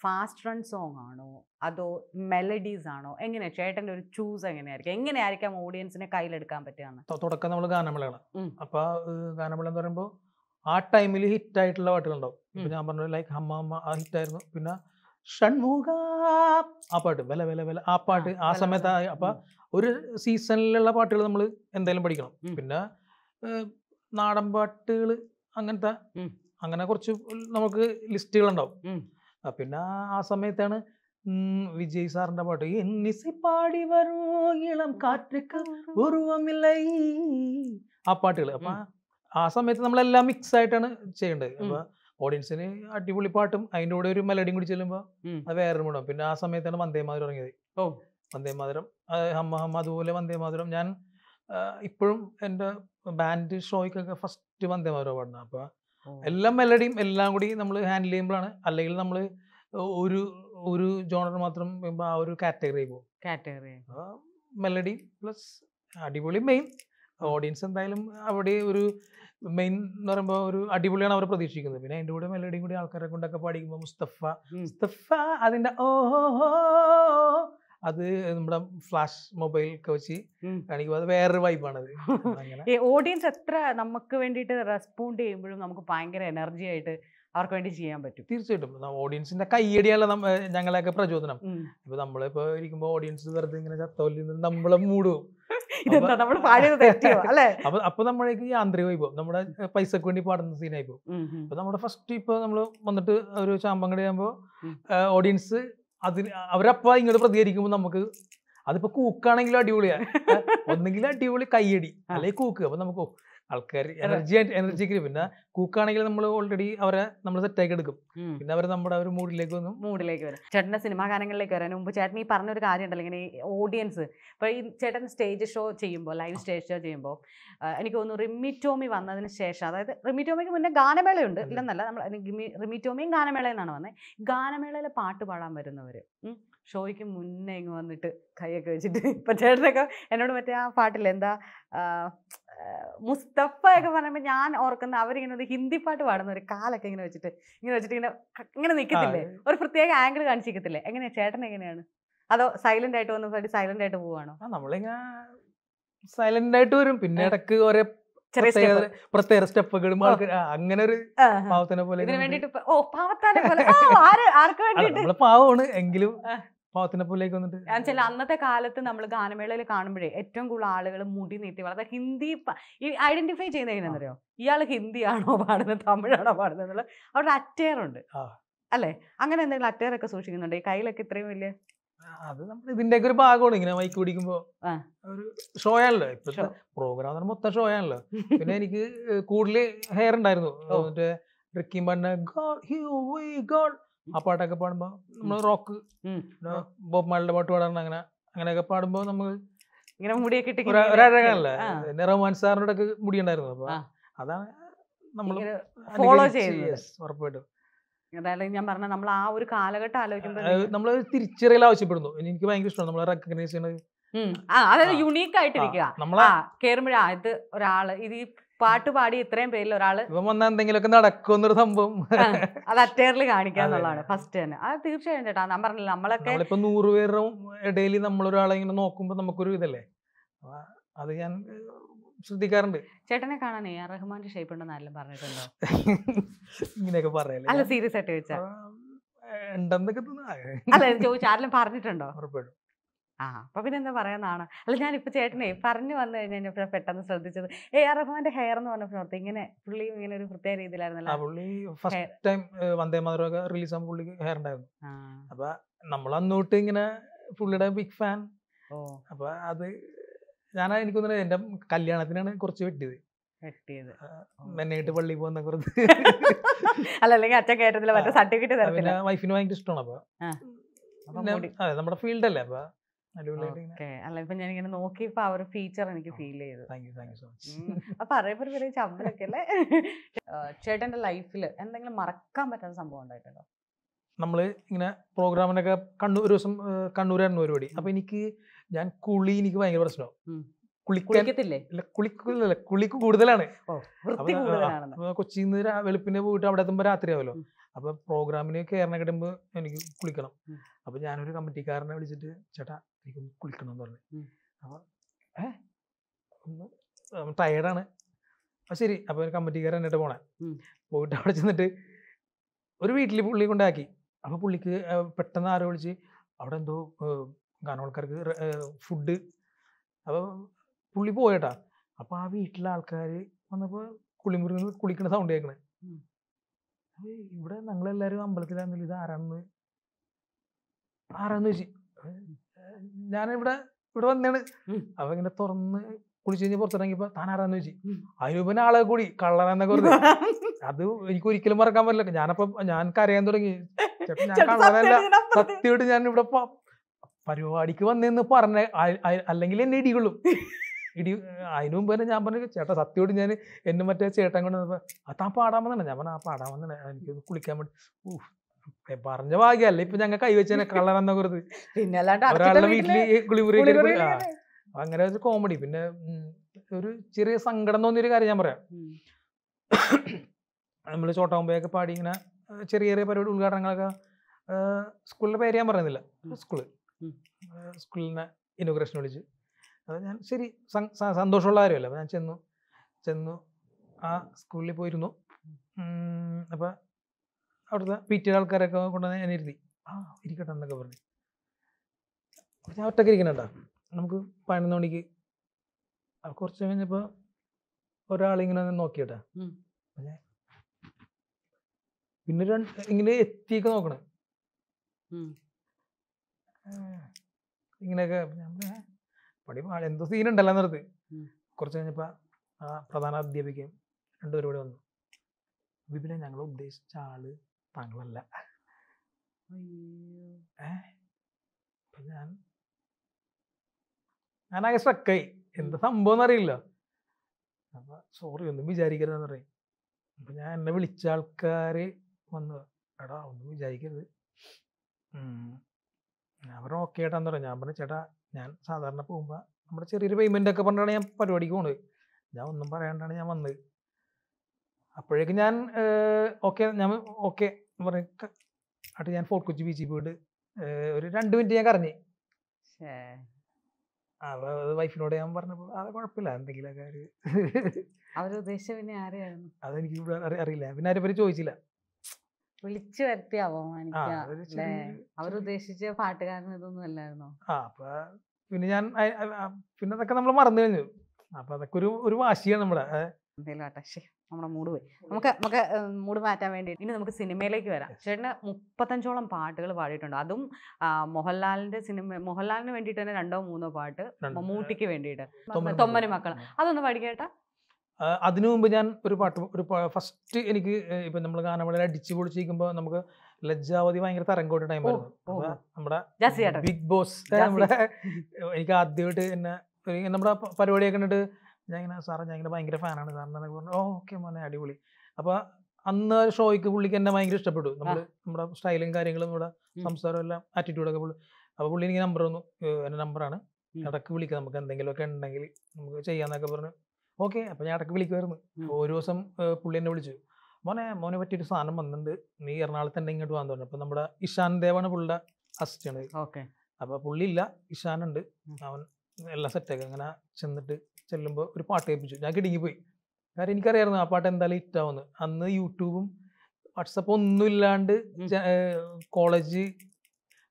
S3: ഫാസ്റ്റ് റൺ സോങ് ആണോ അതോ മെലഡീസ് ആണോ എങ്ങനെയാ ചേട്ടൻ്റെ ഒരു ചൂസ് എങ്ങനെയായിരിക്കും എങ്ങനെയായിരിക്കാം ഓഡിയൻസിനെ കയ്യിലെടുക്കാൻ പറ്റുക
S2: തുടക്കം നമ്മൾ ഗാനമേളയാണ് അപ്പൊ ഗാനമേള എന്ന് പറയുമ്പോൾ ആ ടൈമിൽ ഹിറ്റ് ആയിട്ടുള്ള പാട്ടുകളുണ്ടാവും ഞാൻ പറഞ്ഞു ലൈക്ക് ഹമ്മ ആ ഹിറ്റായിരുന്നു പിന്നെ ഷൺമുഖ ആ പാട്ട് വില വില വില ആ പാട്ട് ആ സമയത്ത് അപ്പൊ ഒരു സീസണിലുള്ള പാട്ടുകൾ നമ്മൾ എന്തായാലും പഠിക്കണം പിന്നെ നാടൻ പാട്ടുകൾ അങ്ങനത്തെ അങ്ങനെ കുറച്ച് നമുക്ക് ലിസ്റ്റുകൾ ഉണ്ടാവും പിന്നെ ആ സമയത്താണ് വിജയ് സാറിന്റെ പാട്ട് എന്നിസി പാടി വരൂ ഇളം കാറ്റക്ക് ഉരുവമില്ലേ ആ പാട്ടുകൾ അപ്പൊ ആ സമയത്ത് നമ്മളെല്ലാം മിക്സ് ആയിട്ടാണ് ചെയ്യേണ്ടത് അപ്പൊ ഓഡിയൻസിന് അടിപൊളി പാട്ടും അതിന്റെ കൂടെ ഒരു മെലഡിയും കൂടി ചെല്ലുമ്പോ അത് വേറെ മൂടാവും പിന്നെ ആ സമയത്താണ് വന്ദേമാതരം ഇറങ്ങിയത് ഓ വന്ദേമാതരം ഹമ്മ ഹമ്മ അതുപോലെ വന്ദേമാതരം ഞാൻ ഇപ്പോഴും എന്റെ ബാൻഡ് ഷോയ്ക്കൊക്കെ ഫസ്റ്റ് വന്ദേമാതരം പാടുന്നത് അപ്പോൾ എല്ലാ മെലഡിയും എല്ലാം കൂടി നമ്മൾ ഹാൻഡിൽ ചെയ്യുമ്പോഴാണ് അല്ലെങ്കിൽ നമ്മൾ ഒരു ഒരു ജോണർ മാത്രം ആ ഒരു കാറ്റഗറി പോകും കാറ്റഗറി മെലഡി പ്ലസ് അടിപൊളി മെയിൻ ഓഡിയൻസ് എന്തായാലും അവിടെ ഒരു മെയിൻ എന്ന് പറയുമ്പോൾ ഒരു അടിപൊളിയാണ് അവർ പ്രതീക്ഷിക്കുന്നത് പിന്നെ അതിൻ്റെ കൂടെ മെലഡിയും കൂടി ആൾക്കാരെ കൊണ്ടൊക്കെ പാടിക്കുമ്പോൾ മുസ്തഫ മുസ്തഫ അതിൻ്റെ ഓഹോ അത് നമ്മുടെ ഫ്ലാഷ് മൊബൈൽ ഒക്കെ വെച്ച് കാണിക്കുമ്പോൾ അത് വേറൊരു വൈബാണത് അങ്ങനെ
S3: ഓഡിയൻസ് എത്ര നമുക്ക് വേണ്ടിയിട്ട് റെസ്പോണ്ട് ചെയ്യുമ്പോഴും നമുക്ക് ഭയങ്കര എനർജി ആയിട്ട് അവർക്ക് വേണ്ടി ചെയ്യാൻ
S2: പറ്റും തീർച്ചയായിട്ടും ഓഡിയൻസിന്റെ കയ്യടിയാണ് ഞങ്ങളെയൊക്കെ പ്രചോദനം ഇപ്പൊ നമ്മളിപ്പോ ഇരിക്കുമ്പോ ഓഡിയൻസ് വെറുതെ ഇങ്ങനെ ചത്തോലിൽ നിന്ന് നമ്മളെ മൂടും ഇതെന്താ നമ്മൾ പാടിയത് തെറ്റിയോ അല്ലെ അപ്പൊ അപ്പൊ നമ്മളേക്ക് യാന്ത്രികമായി പോകും നമ്മുടെ പൈസക്ക് വേണ്ടി പാടുന്ന സീനായി പോകും അപ്പൊ നമ്മുടെ ഫസ്റ്റ് ഇപ്പൊ നമ്മൾ വന്നിട്ട് ഒരു ചാമ്പം കളിയാകുമ്പോ ഓഡിയൻസ് അതിന് അവരപ്പ ഇങ്ങോട്ട് പ്രതികരിക്കുമ്പോൾ നമുക്ക് അതിപ്പോ കൂക്കാണെങ്കിലും അടിപൊളിയാണ് ഒന്നെങ്കിലും അടിപൊളി കയ്യടി അല്ലെ കൂക്ക് അപ്പൊ നമുക്ക് ആൾക്കാർ എനർജി എനർജിക്ക് പിന്നെ കൂക്കാണെങ്കിൽ നമ്മൾ ഓൾറെഡി അവരെ നമ്മൾ സെറ്റാക്കി എടുക്കും പിന്നെ അവർ നമ്മുടെ ഒരു മൂഡിലേക്ക് വന്നു മൂഡിലേക്ക് വരും
S3: ചേട്ടൻ്റെ സിനിമാ ഗാനങ്ങളിലേക്ക് വരാൻ മുമ്പ് ചേട്ടൻ ഈ പറഞ്ഞൊരു കാര്യം ഉണ്ടല്ലോ ഇങ്ങനെ ഓഡിയൻസ് ഇപ്പോൾ ഈ ചേട്ടൻ സ്റ്റേജ് ഷോ ചെയ്യുമ്പോൾ ലൈവ് സ്റ്റേജ് ഷോ ചെയ്യുമ്പോൾ എനിക്ക് തോന്നുന്നു റിമിറ്റോമി വന്നതിന് ശേഷം അതായത് റിമിറ്റോമിക്ക് മുന്നേ ഗാനമേളയുണ്ട് ഇല്ലെന്നല്ല നമ്മൾ റിമിറ്റോമിയും ഗാനമേളയെന്നാണ് വന്നത് ഗാനമേളയിൽ പാട്ട് പാടാൻ വരുന്നവർ ഷോയ്ക്ക് മുന്നേ ഇങ്ങ് വന്നിട്ട് കൈയൊക്കെ വെച്ചിട്ട് ഇപ്പം ചേട്ടനൊക്കെ എന്നോട് മറ്റേ ആ പാട്ടില്ല എന്താ മുസ്തഫ ഒക്കെ പറയുമ്പോൾ ഞാൻ ഓർക്കുന്ന അവരിങ്ങനെ ഒരു ഹിന്ദി പാട്ട് പാടുന്ന ഒരു കാലൊക്കെ ഇങ്ങനെ വെച്ചിട്ട് ഇങ്ങനെ വെച്ചിട്ട് ഇങ്ങനെ ഇങ്ങനെ നിൽക്കത്തില്ലേ ഒരു പ്രത്യേക ആംഗിൾ കാണിച്ചിരിക്കത്തില്ലേ എങ്ങനെയാ ചേട്ടൻ എങ്ങനെയാണ് അതോ സൈലന്റ് ആയിട്ട് വന്ന് സൈലന്റ് ആയിട്ട് പോവാണോ നമ്മളിങ്ങനെ
S2: സൈലന്റ് ആയിട്ട് വരും പിന്നെ ഇടക്ക് ഓരോ പ്രത്യേക സ്റ്റെപ്പുകളും അങ്ങനെ ഒരു പാവത്തിനെ പോലെ
S3: പാവത്താനെ പോലെ ആർക്ക് വേണ്ടിട്ട്
S2: പാവമാണ് എങ്കിലും പാത്തിനപ്പൂലേക്ക് വന്നിട്ട്
S3: ചില അന്നത്തെ കാലത്ത് നമ്മൾ ഗാനമേളയിൽ കാണുമ്പോഴേ ഏറ്റവും കൂടുതൽ ആളുകൾ മുടി നീട്ടി വളരെ ഹിന്ദി ഈ ഐഡന്റിഫൈ ചെയ്യുന്ന എങ്ങനെയാണെന്നറിയോ ഇയാൾ ഹിന്ദിയാണോ പാടുന്നത് തമിഴാണോ പാടുന്നത് എന്നുള്ളത് അവരുടെ അറ്റയറുണ്ട് അല്ലേ അങ്ങനെ എന്തെങ്കിലും അറ്റയറൊക്കെ സൂക്ഷിക്കുന്നുണ്ട് ഈ കയ്യിലൊക്കെ ഇത്രയും വലിയ
S2: അത് നമ്മൾ ഇതിന്റെയൊക്കെ ഒരു ഭാഗമാണ് ഇങ്ങനെ മൈക്ക് പിടിക്കുമ്പോ ഒരു ഷോ ആണല്ലോ ഇപ്പോഴത്തെ പ്രോഗ്രാം മൊത്തം ഷോ ആണല്ലോ പിന്നെ എനിക്ക് കൂടുതൽ ഹെയർ ഉണ്ടായിരുന്നു മറ്റേ റിക്കി മണ്ണ ഗോഡ് ഹ്യൂ വി ഗോഡ് ആ പാട്ടൊക്കെ പാടുമ്പോൾ നമ്മൾ റോക്ക് ബോബ് മാളിന്റെ പാട്ട് പാടാറുണ്ട് അങ്ങനെ അങ്ങനെയൊക്കെ പാടുമ്പോൾ നമ്മൾ ഇങ്ങനെ മുടിയൊക്കെ ഒരഴകാണല്ലേ പിന്നെ റഹ്മാൻ സാറിൻ്റെ ഒക്കെ മുടി ഉണ്ടായിരുന്നു അപ്പൊ അതാണ് നമ്മൾ ഫോളോ ചെയ്യുന്നത് ഉറപ്പായിട്ടും
S3: അതായത് ഞാൻ പറഞ്ഞ നമ്മൾ ആ ഒരു കാലഘട്ടം ആലോചിക്കുമ്പോൾ
S2: നമ്മൾ തിരിച്ചറിയൽ ആവശ്യപ്പെടുന്നു എനിക്ക് ഭയങ്കര ഇഷ്ടമാണ് നമ്മൾ റെക്കഗ്നൈസ് ചെയ്യുന്നത്
S3: അതായത് യുണീക്ക് ആയിട്ടിരിക്കുക കേറുമ്പോഴാ ഇത് ഒരാള് ഇത് പാട്ട് പാടി ഇത്രയും പേരിൽ ഒരാൾ
S2: എന്തെങ്കിലുമൊക്കെ നടക്കുന്നൊരു സംഭവം അത് അറ്റേറിൽ കാണിക്കുക എന്നുള്ളതാണ് ഫസ്റ്റ് തന്നെ
S3: അത് തീർച്ചയായും ചേട്ടാ ഞാൻ പറഞ്ഞില്ല നമ്മളൊക്കെ
S2: ഇപ്പൊ നൂറ് ഡെയിലി ഇടയിൽ നമ്മളൊരാളെ ഇങ്ങനെ നോക്കുമ്പോൾ നമുക്കൊരു ഇതല്ലേ അത് ഞാൻ ശ്രദ്ധിക്കാറുണ്ട്
S3: ചേട്ടനെ കാണാൻ എ ആർ റഹ്മാന്റെ ഷേപ്പ് ഉണ്ടെന്ന് ആരെല്ലാം പറഞ്ഞിട്ടുണ്ടോ
S2: ഇങ്ങനെയൊക്കെ പറയല്ലേ അല്ല സീരിയസ് ആയിട്ട് ചോദിച്ചാ ഉണ്ടെന്നൊക്കെ അല്ല
S3: ചോദിച്ചാരെല്ലാം പറഞ്ഞിട്ടുണ്ടോ ഉറപ്പായിട്ടും ആ അപ്പൊ പിന്നെ എന്താ പറയാന്നാണ് അല്ല ഞാനിപ്പോ ചേട്ടനെ പറഞ്ഞു വന്നു കഴിഞ്ഞപ്പോഴാണ് പെട്ടെന്ന് ശ്രദ്ധിച്ചത് എ ആർ റഹ്മാന്റെ ഹെയർ എന്ന് പറഞ്ഞ പ്രവർത്തി ഇങ്ങനെ പുള്ളി ഇങ്ങനെ ഒരു പ്രത്യേക രീതിയിലായിരുന്നല്ലോ
S2: പുള്ളി ഫസ്റ്റ് ടൈം വന്ദേ മാതരമൊക്കെ റിലീസ് ആകുമ്പോൾ പുള്ളിക്ക് ഹെയർ ഉണ്ടായിരുന്നു അപ്പൊ നമ്മൾ അന്നോട്ട് ഇങ്ങനെ പുള്ളിയുടെ ബിഗ് ഫാൻ അപ്പൊ അത് ഞാൻ എനിക്ക് തോന്നുന്നത് എന്റെ കല്യാണത്തിനാണ് കുറച്ച് വെട്ടിയത് മെന്നയിട്ട് പള്ളി പോകുന്ന കുറച്ച്
S3: അല്ല അല്ലെങ്കിൽ അച്ഛൻ മറ്റേ സർട്ടിഫിക്കറ്റ്
S2: വൈഫിന് ഭയങ്കര ഇഷ്ടമാണ് അപ്പൊ അതെ നമ്മുടെ അല്ലേ അപ്പൊ അല്ല
S3: ഇപ്പൊ ഞാൻ ഇങ്ങനെ നോക്കിയപ്പോ ആ ഒരു ഫീച്ചർ എനിക്ക് ഫീൽ ചെയ്തു അപ്പൊ അറിയപ്പെട്ട പേര് ചമ്മലൊക്കെ അല്ലേ ചേട്ടന്റെ ലൈഫിൽ എന്തെങ്കിലും മറക്കാൻ പറ്റാത്ത സംഭവം
S1: ഉണ്ടായിട്ടുണ്ടോ
S2: നമ്മൾ ഇങ്ങനെ പ്രോഗ്രാമിനൊക്കെ കണ്ണൂർ ഒരു ദിവസം കണ്ണൂരായിരുന്നു പരിപാടി അപ്പൊ എനിക്ക് ഞാൻ കുളി എനിക്ക് ഭയങ്കര പ്രശ്നമാണ് കുളിക്കത്തില്ലേ കുളിക്കില്ല കൂടുതലാണ് കൊച്ചിന്ന് വെളുപ്പിനെ പോയിട്ട് അവിടെ എത്തുമ്പോൾ രാത്രിയാവല്ലോ അപ്പൊ പ്രോഗ്രാമിന് കയറണ കിട്ടുമ്പോ എനിക്ക് കുളിക്കണം അപ്പൊ ഞാനൊരു കമ്മിറ്റിക്കാരനെ വിളിച്ചിട്ട് ചേട്ടാ എനിക്കൊന്ന് കുളിക്കണം എന്ന് പറഞ്ഞു അപ്പോൾ ഏ ഒന്ന് ടയേർഡാണ് ആ ശരി അപ്പോൾ ഒരു കമ്മിറ്റിക്കാരൻ എന്നിട്ട് പോണേ പോയിട്ട് അവിടെ ചെന്നിട്ട് ഒരു വീട്ടിൽ പുള്ളി കൊണ്ടാക്കി അപ്പോൾ പുള്ളിക്ക് പെട്ടെന്ന് ആരോ വിളിച്ച് അവിടെ എന്തോ ഗാനോൾക്കാർക്ക് ഫുഡ് അപ്പോൾ പുള്ളി പോയട്ടാ അപ്പോൾ ആ വീട്ടിലെ ആൾക്കാർ വന്നപ്പോൾ കുളിമുറി കുളിക്കുന്ന സൗണ്ട് കേൾക്കണേ ഇവിടെ ഞങ്ങളെല്ലാരും അമ്പലത്തിലായിരുന്നില്ല ഇത് ആരാന്ന് ആരാന്ന് ചോദിച്ചു ഞാനിവിടെ ഇവിടെ വന്നാണ് അപ്പൊ ഇങ്ങനെ തുറന്ന് കുളിച്ചു കഴിഞ്ഞ് പുറത്തിറങ്ങിയപ്പോ താൻ ആരാന്ന് ചോദിച്ചു അനൂപന ആളെ കൂടി കള്ളനെന്നൊക്കെ പറഞ്ഞു അത് എനിക്ക് ഒരിക്കലും മറക്കാൻ പറ്റില്ല ഞാനപ്പോ ഞാൻ കരയാൻ തുടങ്ങി ഞാൻ കള്ളനല്ല സത്യമായിട്ട് ഞാൻ ഇവിടെ പരിപാടിക്ക് വന്നെന്ന് പറഞ്ഞ അല്ലെങ്കിൽ എന്നെ ഇടികൊള്ളും ഇടി അതിന് മുമ്പ് തന്നെ ഞാൻ പറഞ്ഞു ചേട്ടാ സത്യോട് ഞാൻ എന്നെ മറ്റേ ചേട്ടൻ കൊണ്ട് വന്നപ്പോൾ ആ താൻ പാടാൻ വന്നിട്ടുണ്ട് ഞാൻ പറഞ്ഞു ആ പാടാൻ വന്നിട്ടുണ്ട് എനിക്ക് കുളിക്കാൻ വേണ്ടി ഊഹ് പറഞ്ഞ ഭാഗ്യല്ല ഇപ്പൊ ഞങ്ങൾ കൈവച്ചെ കള്ളറന്ന കുറിച്ച് പിന്നെ ഒരാളുടെ വീട്ടില് കുളിമുറി അങ്ങനെ വെച്ച് കോമഡി പിന്നെ ഒരു ചെറിയ സങ്കടം തോന്നിയൊരു കാര്യം ഞാൻ പറയാം നമ്മള് ചോട്ടാമ്പയൊക്കെ പാടി ഇങ്ങനെ ചെറിയ ചെറിയ പരിപാടി ഉദ്ഘാടനങ്ങളൊക്കെ സ്കൂളിന്റെ പേര് ഞാൻ പറയുന്നില്ല സ്കൂള് സ്കൂളിനെ ഇനോഗ്രേഷൻ വിളിച്ച് അത് ഞാൻ ശരി സന്തോഷമുള്ള കാര്യമല്ല അപ്പൊ ഞാൻ ചെന്നു ചെന്നു ആ സ്കൂളിൽ പോയിരുന്നു അപ്പൊ അവിടുത്തെ വീട്ടിലെ ആൾക്കാരൊക്കെ കൊണ്ടുവന്ന് ഞാൻ ഇരുത്തി ആ ഇരിക്കട്ടെ എന്നൊക്കെ പറഞ്ഞു ഞാൻ ഒറ്റയ്ക്ക് ഇരിക്കണേട്ടാ നമുക്ക് പതിനൊന്ന് മണിക്ക് കുറച്ച് കഴിഞ്ഞപ്പോ ഒരാളിങ്ങനെ നോക്കിയിട്ടാ പിന്നെ രണ്ട് ഇങ്ങനെ എത്തിയൊക്കെ നോക്കണേ ഇങ്ങനെയൊക്കെ പടി എന്തോ സീൻ ഉണ്ടല്ലോ നിർത്തി കുറച്ച് കഴിഞ്ഞപ്പോ ആ പ്രധാന അധ്യാപികയും രണ്ടുപേരും കൂടെ വന്നു വിപിനെ ഞങ്ങൾ ഉദ്ദേശിച്ച ആള് തങ്ങളല്ല അയ്യോ ഏ അപ്പം ഞാൻ ഞാനാകെ സ്ട്രക്കായി എന്താ സംഭവം എന്നറിയില്ല അപ്പം സോറി ഒന്നും വിചാരിക്കരുതെന്ന് പറയും അപ്പം ഞാൻ എന്നെ വിളിച്ച ആൾക്കാർ വന്ന് എടാ ഒന്നും വിചാരിക്കരുത് ഞാൻ പറഞ്ഞു ഓക്കെ ഏട്ടാന്ന് പറഞ്ഞു ഞാൻ പറഞ്ഞു ചേട്ടാ ഞാൻ സാധാരണ പോകുമ്പോൾ നമ്മുടെ ചെറിയൊരു പേയ്മെന്റ് ഒക്കെ പറഞ്ഞിട്ടാണ് ഞാൻ പരിപാടിക്ക് പോണത് ഞാൻ ഒന്നും പറയാണ്ടാണ് ഞാൻ വന്നത് അപ്പോഴേക്കും ഞാൻ ഓക്കെ ഞാൻ ഓക്കെ പറയും അട്ട് ഞാൻ ഫോർട്ട് കൊച്ചി ബീച്ചിൽ പോയിട്ട് ഒരു രണ്ട് മിനിറ്റ് ഞാൻ കറങ്ങി അപ്പൊ വൈഫിനോട് ഞാൻ പറഞ്ഞപ്പോ അത് കുഴപ്പമില്ല എന്തെങ്കിലുമൊക്കെ ഒരു അവരുദ്ദേശിച്ച പിന്നെ ആരെയായിരുന്നു അതെനിക്ക് അറിയില്ല പിന്നെ ആരെ പേര് ചോദിച്ചില്ല
S3: വിളിച്ചു വരുത്തി അപമാനിക്കുക അവരുദ്ദേശിച്ച പാട്ടുകാരൻ ഇതൊന്നും അല്ലായിരുന്നോ
S2: ആ അപ്പൊ പിന്നെ ഞാൻ പിന്നെ അതൊക്കെ നമ്മൾ മറന്നു കഴിഞ്ഞു അപ്പൊ അതൊക്കെ ഒരു ഒരു വാശിയാണ് നമ്മുടെ എന്തെങ്കിലും നമ്മുടെ മൂഡ് പോയി
S3: നമുക്ക് നമുക്ക് മൂഡ് മാറ്റാൻ വേണ്ടി ഇനി നമുക്ക് സിനിമയിലേക്ക് വരാം ചേട്ടന് മുപ്പത്തഞ്ചോളം പാട്ടുകൾ പാടിയിട്ടുണ്ട് അതും മോഹൻലാലിന്റെ സിനിമ മോഹൻലാലിന് വേണ്ടിയിട്ട് തന്നെ രണ്ടോ മൂന്നോ പാട്ട്
S2: മമ്മൂട്ടിക്ക് വേണ്ടിയിട്ട് തൊമ്മന് മക്കൾ അതൊന്ന് പാടിക്കേട്ടാ അതിനു മുമ്പ് ഞാൻ ഒരു പാട്ട് ഒരു ഫസ്റ്റ് എനിക്ക് ഇപ്പൊ നമ്മൾ ഗാനമേളയിൽ അടിച്ചു പൊളിച്ചിരിക്കുമ്പോ നമുക്ക് ലജ്ജാവതി ഭയങ്കര തരംഗോട്ട് ടൈമായിരുന്നു നമ്മുടെ ബിഗ് ബോസ് നമ്മുടെ എനിക്ക് ആദ്യമായിട്ട് എന്നെ നമ്മുടെ പരിപാടിയൊക്കെ കണ്ടിട്ട് ഞാൻ ഇങ്ങനെ ഞാൻ ഇങ്ങനെ ഭയങ്കര ഫാനാണ് സാറിനെ പറഞ്ഞു ഓ ഓക്കെ മോനെ അടിപൊളി അപ്പോൾ അന്ന് ഷോയ്ക്ക് പുള്ളിക്ക് എന്നെ ഭയങ്കര ഇഷ്ടപ്പെട്ടു നമ്മൾ നമ്മുടെ സ്റ്റൈലും കാര്യങ്ങളും നമ്മുടെ സംസാരം എല്ലാം ആറ്റിറ്റ്യൂഡൊക്കെ പുള്ളി അപ്പോൾ പുള്ളി എനിക്ക് നമ്പർ തന്നു എന്റെ നമ്പറാണ് ഇടക്ക് വിളിക്കാം നമുക്ക് എന്തെങ്കിലുമൊക്കെ ഉണ്ടെങ്കിൽ നമുക്ക് ചെയ്യാന്നൊക്കെ പറഞ്ഞു ഓക്കെ അപ്പൊ ഞാൻ ഇടക്ക് വിളിക്കുമായിരുന്നു ഒരു ദിവസം പുള്ളി എന്നെ വിളിച്ചു മോനെ മോനെ പറ്റിയൊരു സാധനം വന്നിട്ടുണ്ട് നീ എറണാകുളത്ത് തന്നെ ഇങ്ങോട്ട് വന്നു പറഞ്ഞു അപ്പൊ നമ്മുടെ ഇഷാൻ ദേവാണ് പുള്ളിയുടെ അസിസ്റ്റൻ്റ് അപ്പൊ അപ്പോൾ പുള്ളി ഇല്ല ഇഷാനുണ്ട് അവൻ എല്ലാം സെറ്റൊക്കെ അങ്ങനെ ചെന്നിട്ട് ചെല്ലുമ്പോൾ ഒരു പാട്ട് കേൾപ്പിച്ചു ഞാൻ പോയി കാരണം എനിക്കറിയായിരുന്നു ആ പാട്ട് എന്തായാലും ഹിറ്റാവുന്നു അന്ന് യൂട്യൂബും വാട്സപ്പ് ഒന്നും ഇല്ലാണ്ട് കോളേജ്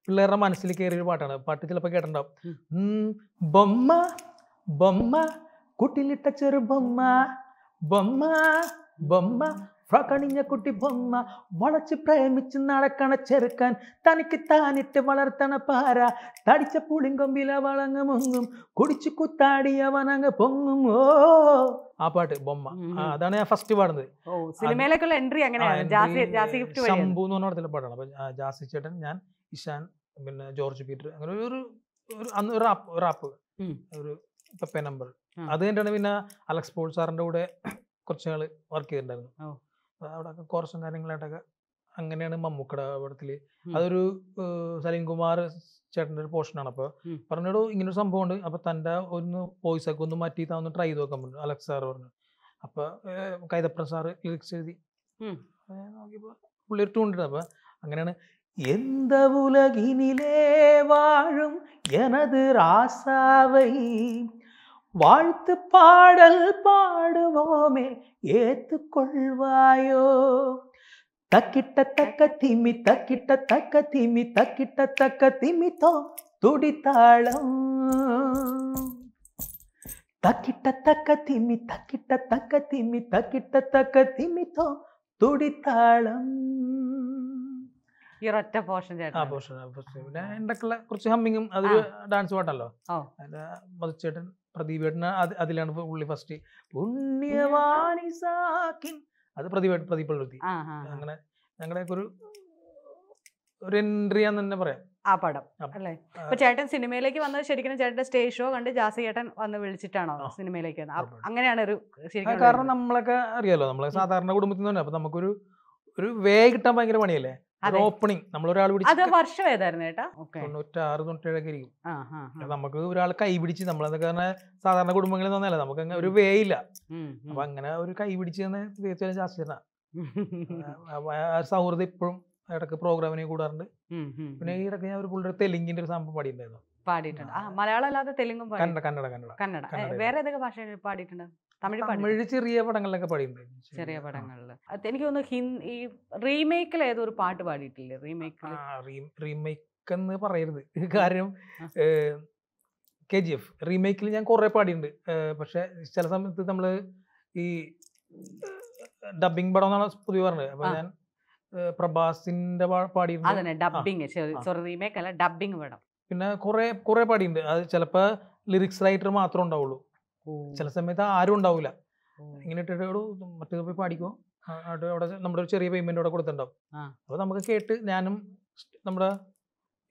S2: പിള്ളേരുടെ മനസ്സിൽ കയറിയ ഒരു പാട്ടാണ് പാട്ട് ചിലപ്പോൾ കേട്ടിട്ടുണ്ടാവും
S1: ബൊമ്മ ബൊമ്മ കുട്ടിലിട്ട ചെറു ബൊമ്മ ബൊമ്മ ബൊമ്മ കണിഞ്ഞ കുട്ടി ബൊമ്മ വളച്ച് പ്രേമിച്ച് നടക്കണ ചെറുക്കാൻ തനിക്ക് താനിട്ട് വളർത്തണ പാര തടിച്ച പുളിങ്കൊമ്പില വളങ്ങ മുങ്ങും കുടിച്ചു കുത്താടിയ പൊങ്ങും ഓ
S2: ആ പാട്ട് ബൊമ്മ അതാണ് ഞാൻ ഫസ്റ്റ് പാടുന്നത് സിനിമയിലേക്കുള്ള എൻട്രി അങ്ങനെയാണ് എന്ന് പറഞ്ഞ പാട്ടാണ് ജാസി ചേട്ടൻ ഞാൻ ഇഷാൻ പിന്നെ ജോർജ് പീറ്റർ അങ്ങനെ ഒരു അന്ന് റാപ്പ് ഒരു പെപ്പ നമ്പർ അത് കഴിഞ്ഞിട്ടാണ് പിന്നെ അലക്സ് പോൾ സാറിന്റെ കൂടെ കുറച്ച് നാൾ വർക്ക് ചെയ്തിട്ടുണ്ടായിരുന്നു അവിടെ കുറച്ചും കാര്യങ്ങളായിട്ടൊക്കെ അങ്ങനെയാണ് മമ്മൂക്കട പടത്തിൽ അതൊരു സലീം കുമാർ ചേട്ടൻ്റെ ഒരു അപ്പൊ അപ്പോൾ ഇങ്ങനെ ഇങ്ങനൊരു സംഭവം ഉണ്ട് അപ്പോൾ തന്റെ ഒന്ന് വോയിസ് ഒക്കെ ഒന്ന് മാറ്റി തന്നെ ട്രൈ ചെയ്ത് നോക്കാൻ പറ്റും അലക്സ് സാറ് പറഞ്ഞു അപ്പോൾ കൈതപ്ര സാറ് ലിറിക്സ് എഴുതി പുള്ളി ഒരു ട്യൂൺ അപ്പോൾ അങ്ങനെയാണ് எந்த உலகினிலே വാഴും எனது
S1: ராசாவை வாழ்த்து பாடல் பாடுவோமே ஏத்துக்கொள்வாயோ தக்கிட்ட தக்க திமி தக்கிட்ட தக்க திமி தக்கிட்ட தக்க திமித்தோ துடித்தாளம் தக்கிட்ட தக்க திமி தக்கிட்ட தக்க திமி தக்கிட்ட தக்க திமித்தோ തുടിത്താളം
S2: ഈ ഒറ്റ പോർഷൻ ആ പോർഷൻ പിന്നെ ഉണ്ടാക്കുള്ള കുറച്ച് ഹമ്മിങ്ങും അതൊരു ഡാൻസ് പാട്ടല്ലോ അതിൽ മതിച്ചേട്ടൻ പ്രദീപേട്ടന് അതിലാണ് പുള്ളി ഫസ്റ്റ് പുണ്യവാനിസാക്കിൻ അത് പ്രദീപേട്ടൻ പ്രദീപ് എഴുതി അങ്ങനെ ഞങ്ങളുടെ ഒരു ഒരു എൻട്രി ആന്ന് തന്നെ പറയാം ആ പടം അല്ലേ അപ്പൊ
S3: ചേട്ടൻ സിനിമയിലേക്ക് വന്നത് ശരിക്കും ചേട്ടന്റെ സ്റ്റേജ് ഷോ കണ്ട് ജാസി ചേട്ടൻ വന്ന് വിളിച്ചിട്ടാണോ സിനിമയിലേക്ക് അങ്ങനെയാണ് ഒരു കാരണം
S2: നമ്മളൊക്കെ അറിയാലോ നമ്മളെ സാധാരണ കുടുംബത്തിൽ നിന്ന് തന്നെ അപ്പൊ നമുക്കൊരു ഒരു വേ കിട്ടാൻ ഭയങ്കര പണിയല്ലേ ഓപ്പണിംഗ് നമ്മൾ ഒരാൾ അത് വർഷം ഏതായിരുന്നു ചേട്ടാ തൊണ്ണൂറ്റാറ് തൊണ്ണൂറ്റേഴൊക്കെ ഇരിക്കും നമുക്ക് ഒരാൾ കൈ പിടിച്ച് നമ്മളതൊക്കെ സാധാരണ കുടുംബങ്ങളിൽ നിന്നല്ല നമുക്ക് അങ്ങനെ ഒരു വേ ഇല്ല അപ്പൊ അങ്ങനെ ഒരു കൈപിടിച്ച് പിടിച്ച് തന്നെ തീർച്ചയായും ശാസ്ത്രനാ സൗഹൃദം ഇപ്പോഴും ഇടക്ക് പ്രോഗ്രാമിനെ കൂടാറുണ്ട് പിന്നെ ഈ ഇടക്ക് ഞാൻ ഒരു പുള്ളിയുടെ തെലുങ്കിന്റെ ഒരു സംഭവം പാടിയിട്ടുണ്ടായിരുന്നു പാടിയിട്ടുണ്ട്
S3: മലയാളം അല്ലാതെ തെലുങ്കും കന്നഡ
S2: കന്നഡ കന്നഡ കന്നഡ വേറെ
S3: ഏതൊക്കെ ഭാഷ പാടിയിട്ടുണ്ട് തമിഴ് ചെറിയ
S2: പടങ്ങളിലൊക്കെ പാടിയിട്ടുണ്ടായിരുന്നു ചെറിയ പടങ്ങളിൽ
S3: എനിക്ക് തോന്നുന്നു ഹിന്ദി ഈ റീമേക്കിൽ ഏതൊരു പാട്ട്
S2: പാടിയിട്ടില്ലേ റീമേക്കിൽ റീമേക്ക് എന്ന് പറയരുത് കാരണം കെ ജി എഫ് റീമേക്കിൽ ഞാൻ കുറേ പാടിയിട്ടുണ്ട് പക്ഷെ ചില സമയത്ത് നമ്മൾ ഈ ഡബിങ് പടം എന്നാണ് പുതിയ പറഞ്ഞത് അപ്പൊ ഞാൻ പ്രഭാസിന്റെ പാടിയിട്ടുണ്ട് സോറി പിന്നെ കുറെ കുറെ പാടിയിട്ടുണ്ട് അത് ചിലപ്പോൾ ലിറിക്സ് റൈറ്റർ മാത്രമേ ഉണ്ടാവുള്ളൂ ചില സമയത്ത് ആരും ഉണ്ടാവില്ല ഇങ്ങനെ ഇട്ടിട്ട് മറ്റേ പോയി പാടിക്കോ അവിടെ നമ്മുടെ ഒരു ചെറിയ പേയ്മെന്റ് അവിടെ കൊടുത്തിട്ടുണ്ടാവും അപ്പൊ നമുക്ക് കേട്ട് ഞാനും നമ്മുടെ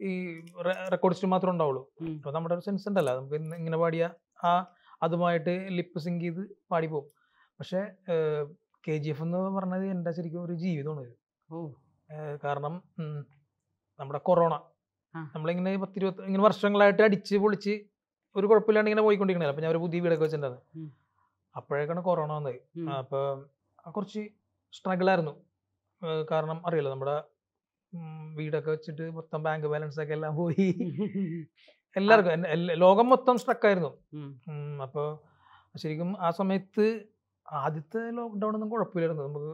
S2: ഈ റെക്കോർഡിസ്റ്റ് മാത്രമേ ഉണ്ടാവുള്ളൂ അപ്പൊ നമ്മുടെ ഒരു സെൻസ് ഉണ്ടല്ലോ നമുക്ക് ഇങ്ങനെ പാടിയ ആ അതുമായിട്ട് ലിപ്പ് സിങ്ക് ചെയ്ത് പോകും പക്ഷെ കെ ജി എഫ് എന്ന് പറഞ്ഞത് എന്റെ ശരിക്കും ഒരു ജീവിതമാണ് കാരണം നമ്മുടെ കൊറോണ നമ്മളിങ്ങനെ പത്തിരുപത്തി ഇങ്ങനെ വർഷങ്ങളായിട്ട് അടിച്ച് പൊളിച്ച് ഒരു കുഴപ്പമില്ലാണ്ട് ഇങ്ങനെ പോയിക്കൊണ്ടിരിക്കണേ അപ്പൊ ഞാൻ ഒരു പുതിയ വീടൊക്കെ വെച്ചിട്ടുണ്ടായിരുന്നു അപ്പോഴേക്കാണ് കൊറോണ വന്നത് അപ്പോൾ കുറച്ച് സ്ട്രഗിൾ ആയിരുന്നു കാരണം അറിയില്ല നമ്മുടെ വീടൊക്കെ വെച്ചിട്ട് മൊത്തം ബാങ്ക് ബാലൻസ് ഒക്കെ എല്ലാം പോയി എല്ലാവർക്കും ലോകം മൊത്തം സ്ട്രക്കായിരുന്നു അപ്പോൾ ശരിക്കും ആ സമയത്ത് ആദ്യത്തെ ലോക്ക്ഡൌൺ ഒന്നും കുഴപ്പമില്ലായിരുന്നു നമുക്ക്